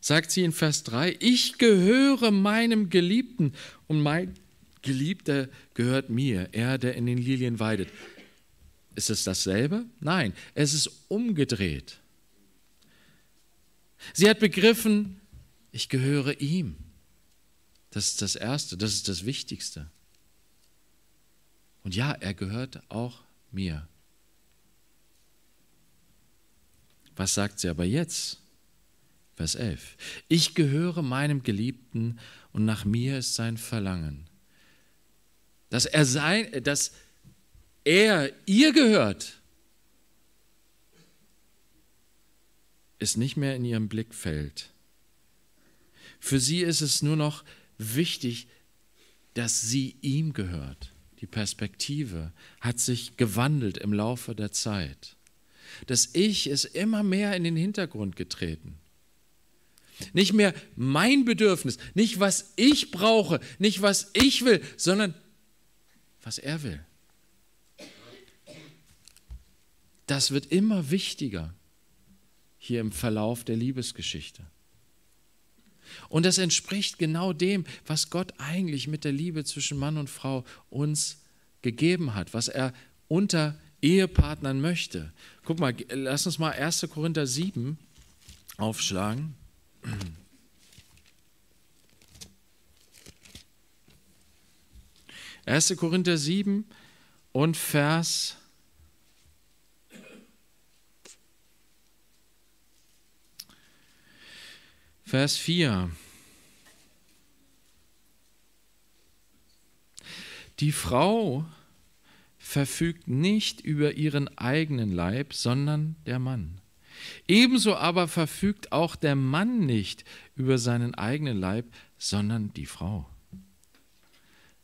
sagt sie in Vers 3, ich gehöre meinem Geliebten und mein Geliebter gehört mir, er, der in den Lilien weidet. Ist es dasselbe? Nein, es ist umgedreht. Sie hat begriffen, ich gehöre ihm. Das ist das Erste, das ist das Wichtigste. Und ja, er gehört auch mir. Was sagt sie aber jetzt? Vers 11. Ich gehöre meinem Geliebten und nach mir ist sein Verlangen. Dass er, sein, dass er ihr gehört, ist nicht mehr in ihrem Blickfeld. Für sie ist es nur noch wichtig, dass sie ihm gehört. Die Perspektive hat sich gewandelt im Laufe der Zeit. Das Ich ist immer mehr in den Hintergrund getreten. Nicht mehr mein Bedürfnis, nicht was ich brauche, nicht was ich will, sondern was er will. Das wird immer wichtiger hier im Verlauf der Liebesgeschichte. Und das entspricht genau dem, was Gott eigentlich mit der Liebe zwischen Mann und Frau uns gegeben hat, was er unter Ehepartnern möchte. Guck mal, lass uns mal 1. Korinther 7 aufschlagen. Erste Korinther 7 und Vers Vers 4. Die Frau verfügt nicht über ihren eigenen Leib, sondern der Mann. Ebenso aber verfügt auch der Mann nicht über seinen eigenen Leib, sondern die Frau.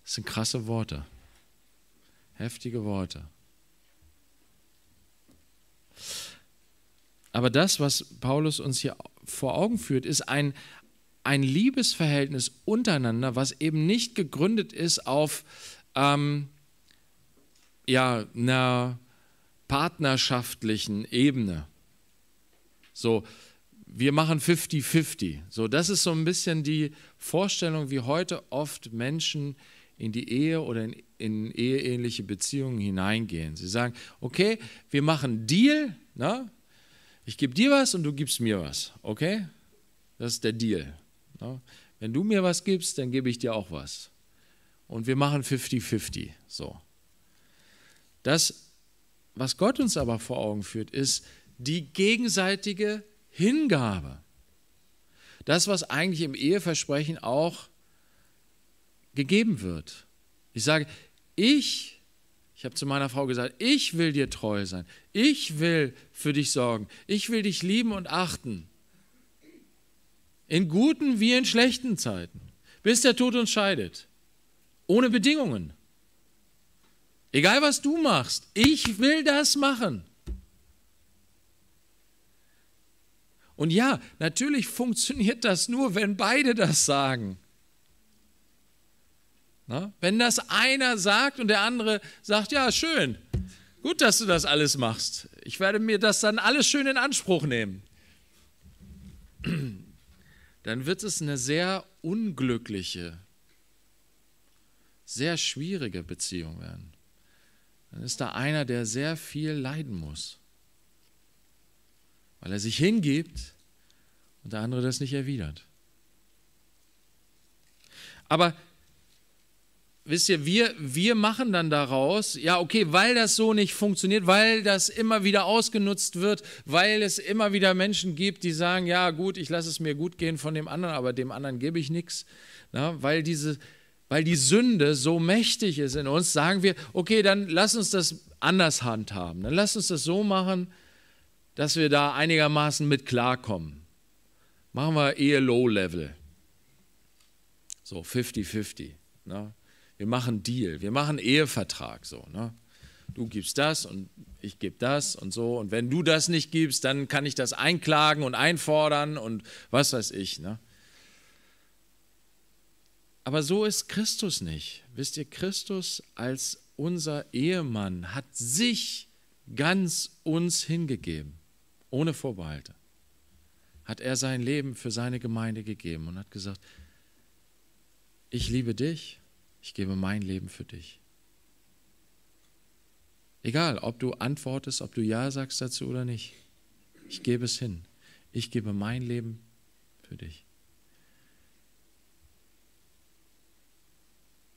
Das sind krasse Worte, heftige Worte. Aber das, was Paulus uns hier vor Augen führt, ist ein, ein Liebesverhältnis untereinander, was eben nicht gegründet ist auf ähm, ja, einer partnerschaftlichen Ebene. So, wir machen 50-50. So, das ist so ein bisschen die Vorstellung, wie heute oft Menschen in die Ehe oder in, in eheähnliche Beziehungen hineingehen. Sie sagen, okay, wir machen Deal, na? ich gebe dir was und du gibst mir was, okay? Das ist der Deal. Na? Wenn du mir was gibst, dann gebe ich dir auch was. Und wir machen 50-50, so. Das, was Gott uns aber vor Augen führt, ist die gegenseitige Hingabe. Das, was eigentlich im Eheversprechen auch gegeben wird. Ich sage, ich, ich habe zu meiner Frau gesagt, ich will dir treu sein. Ich will für dich sorgen. Ich will dich lieben und achten. In guten wie in schlechten Zeiten. Bis der Tod uns scheidet. Ohne Bedingungen. Egal was du machst, ich will das machen. Und ja, natürlich funktioniert das nur, wenn beide das sagen. Na? Wenn das einer sagt und der andere sagt, ja, schön, gut, dass du das alles machst. Ich werde mir das dann alles schön in Anspruch nehmen. Dann wird es eine sehr unglückliche, sehr schwierige Beziehung werden dann ist da einer, der sehr viel leiden muss, weil er sich hingibt und der andere das nicht erwidert. Aber wisst ihr, wir, wir machen dann daraus, ja, okay, weil das so nicht funktioniert, weil das immer wieder ausgenutzt wird, weil es immer wieder Menschen gibt, die sagen, ja, gut, ich lasse es mir gut gehen von dem anderen, aber dem anderen gebe ich nichts, na, weil diese, weil die Sünde so mächtig ist in uns, sagen wir, okay, dann lass uns das anders handhaben. Dann lass uns das so machen, dass wir da einigermaßen mit klarkommen. Machen wir eher Low-Level. So 50-50. Ne? Wir machen Deal, wir machen Ehevertrag so. Ne? Du gibst das und ich gebe das und so. Und wenn du das nicht gibst, dann kann ich das einklagen und einfordern und was weiß ich. Ne? Aber so ist Christus nicht. Wisst ihr, Christus als unser Ehemann hat sich ganz uns hingegeben, ohne Vorbehalte. Hat er sein Leben für seine Gemeinde gegeben und hat gesagt, ich liebe dich, ich gebe mein Leben für dich. Egal, ob du antwortest, ob du Ja sagst dazu oder nicht, ich gebe es hin. Ich gebe mein Leben für dich.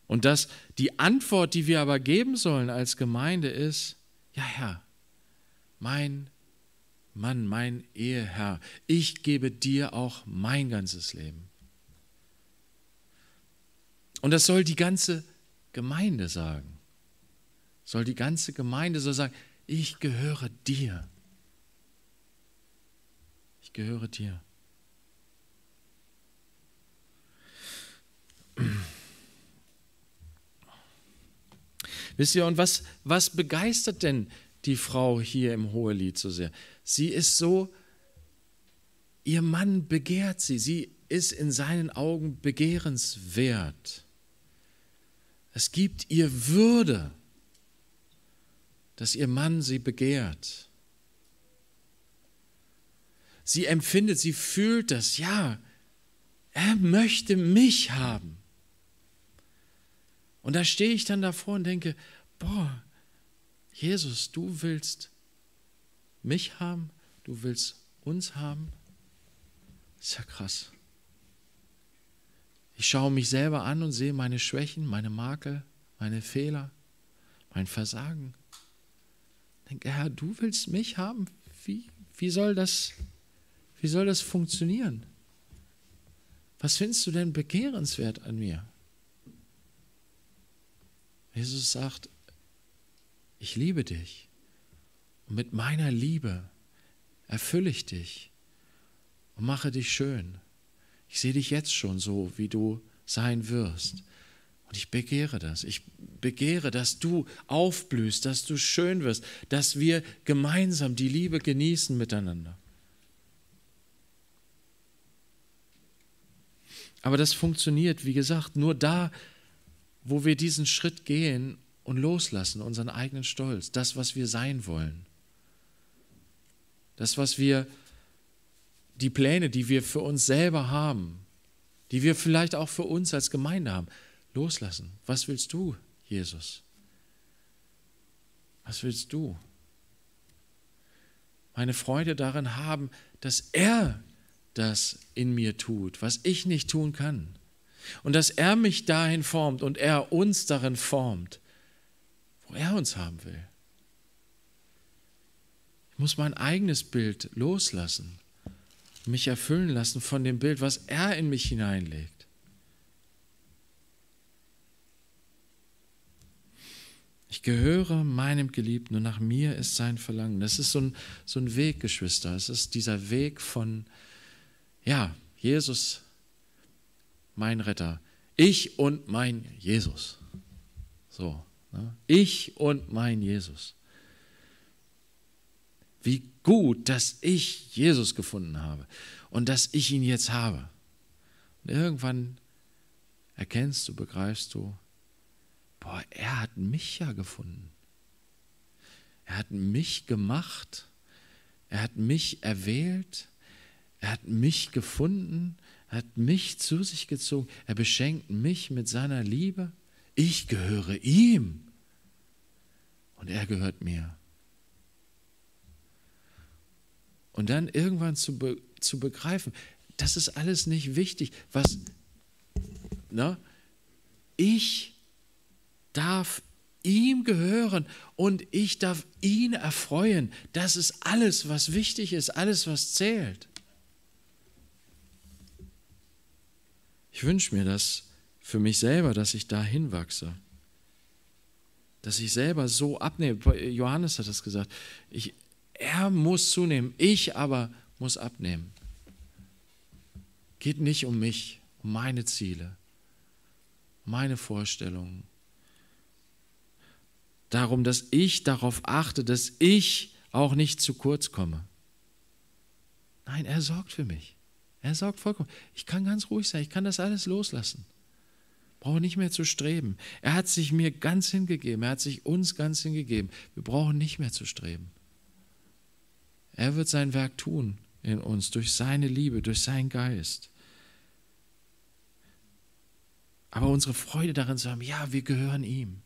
Und dass die Antwort, die wir aber geben sollen als Gemeinde ist, ja Herr, mein Mann, mein Eheherr, ich gebe dir auch mein ganzes Leben. Und das soll die ganze Gemeinde sagen. Soll die ganze Gemeinde so sagen, ich gehöre dir. Ich gehöre dir. Wisst ihr, und was, was begeistert denn die Frau hier im Hohelied so sehr? Sie ist so, ihr Mann begehrt sie, sie ist in seinen Augen begehrenswert. Es gibt ihr Würde, dass ihr Mann sie begehrt. Sie empfindet, sie fühlt das, ja, er möchte mich haben. Und da stehe ich dann davor und denke, boah, Jesus, du willst mich haben, du willst uns haben. Ist ja krass. Ich schaue mich selber an und sehe meine Schwächen, meine Makel, meine Fehler, mein Versagen. Ich denke, Herr, du willst mich haben. Wie, wie, soll das, wie soll das funktionieren? Was findest du denn begehrenswert an mir? Jesus sagt, ich liebe dich und mit meiner Liebe erfülle ich dich und mache dich schön. Ich sehe dich jetzt schon so, wie du sein wirst. Und ich begehre das. Ich begehre, dass du aufblühst, dass du schön wirst, dass wir gemeinsam die Liebe genießen miteinander. Aber das funktioniert, wie gesagt, nur da, wo wir diesen Schritt gehen und loslassen, unseren eigenen Stolz, das, was wir sein wollen. Das, was wir, die Pläne, die wir für uns selber haben, die wir vielleicht auch für uns als Gemeinde haben, loslassen. Was willst du, Jesus? Was willst du? Meine Freude darin haben, dass er das in mir tut, was ich nicht tun kann. Und dass er mich dahin formt und er uns darin formt, wo er uns haben will. Ich muss mein eigenes Bild loslassen, mich erfüllen lassen von dem Bild, was er in mich hineinlegt. Ich gehöre meinem Geliebten und nach mir ist sein Verlangen. Das ist so ein, so ein Weg, Geschwister. Es ist dieser Weg von, ja, Jesus mein Retter. Ich und mein Jesus. So, ne? ich und mein Jesus. Wie gut, dass ich Jesus gefunden habe und dass ich ihn jetzt habe. Und irgendwann erkennst du, begreifst du, boah, er hat mich ja gefunden. Er hat mich gemacht. Er hat mich erwählt. Er hat mich gefunden hat mich zu sich gezogen, er beschenkt mich mit seiner Liebe, ich gehöre ihm und er gehört mir. Und dann irgendwann zu, be zu begreifen, das ist alles nicht wichtig, was ne, ich darf ihm gehören und ich darf ihn erfreuen. Das ist alles, was wichtig ist, alles, was zählt. Ich wünsche mir das für mich selber, dass ich da hinwachse. Dass ich selber so abnehme. Johannes hat das gesagt. Ich, er muss zunehmen, ich aber muss abnehmen. Geht nicht um mich, um meine Ziele, meine Vorstellungen. Darum, dass ich darauf achte, dass ich auch nicht zu kurz komme. Nein, er sorgt für mich. Er sorgt vollkommen. Ich kann ganz ruhig sein, ich kann das alles loslassen. Brauche nicht mehr zu streben. Er hat sich mir ganz hingegeben, er hat sich uns ganz hingegeben. Wir brauchen nicht mehr zu streben. Er wird sein Werk tun in uns durch seine Liebe, durch seinen Geist. Aber unsere Freude darin zu haben, ja, wir gehören ihm.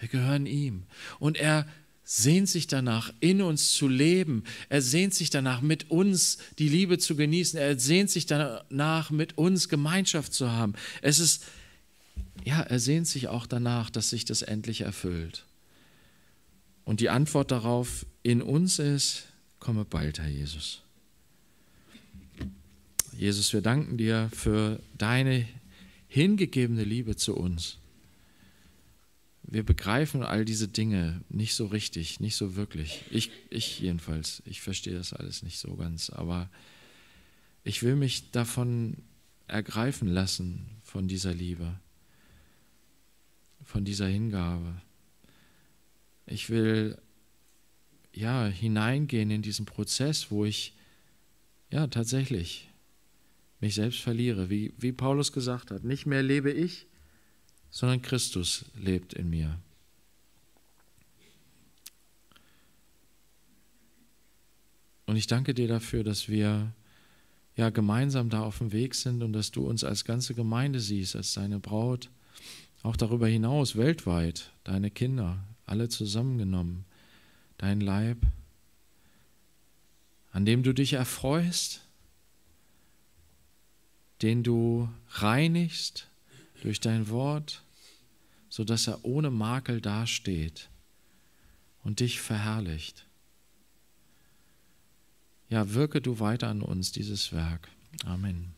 Wir gehören ihm. Und er sehnt sich danach, in uns zu leben. Er sehnt sich danach, mit uns die Liebe zu genießen. Er sehnt sich danach, mit uns Gemeinschaft zu haben. Es ist, ja, er sehnt sich auch danach, dass sich das endlich erfüllt. Und die Antwort darauf in uns ist, komme bald, Herr Jesus. Jesus, wir danken dir für deine hingegebene Liebe zu uns wir begreifen all diese Dinge nicht so richtig, nicht so wirklich. Ich, ich jedenfalls, ich verstehe das alles nicht so ganz, aber ich will mich davon ergreifen lassen, von dieser Liebe, von dieser Hingabe. Ich will ja hineingehen in diesen Prozess, wo ich ja tatsächlich mich selbst verliere, wie, wie Paulus gesagt hat, nicht mehr lebe ich, sondern Christus lebt in mir. Und ich danke dir dafür, dass wir ja gemeinsam da auf dem Weg sind und dass du uns als ganze Gemeinde siehst, als deine Braut, auch darüber hinaus weltweit, deine Kinder, alle zusammengenommen, dein Leib, an dem du dich erfreust, den du reinigst, durch dein Wort, sodass er ohne Makel dasteht und dich verherrlicht. Ja, wirke du weiter an uns dieses Werk. Amen.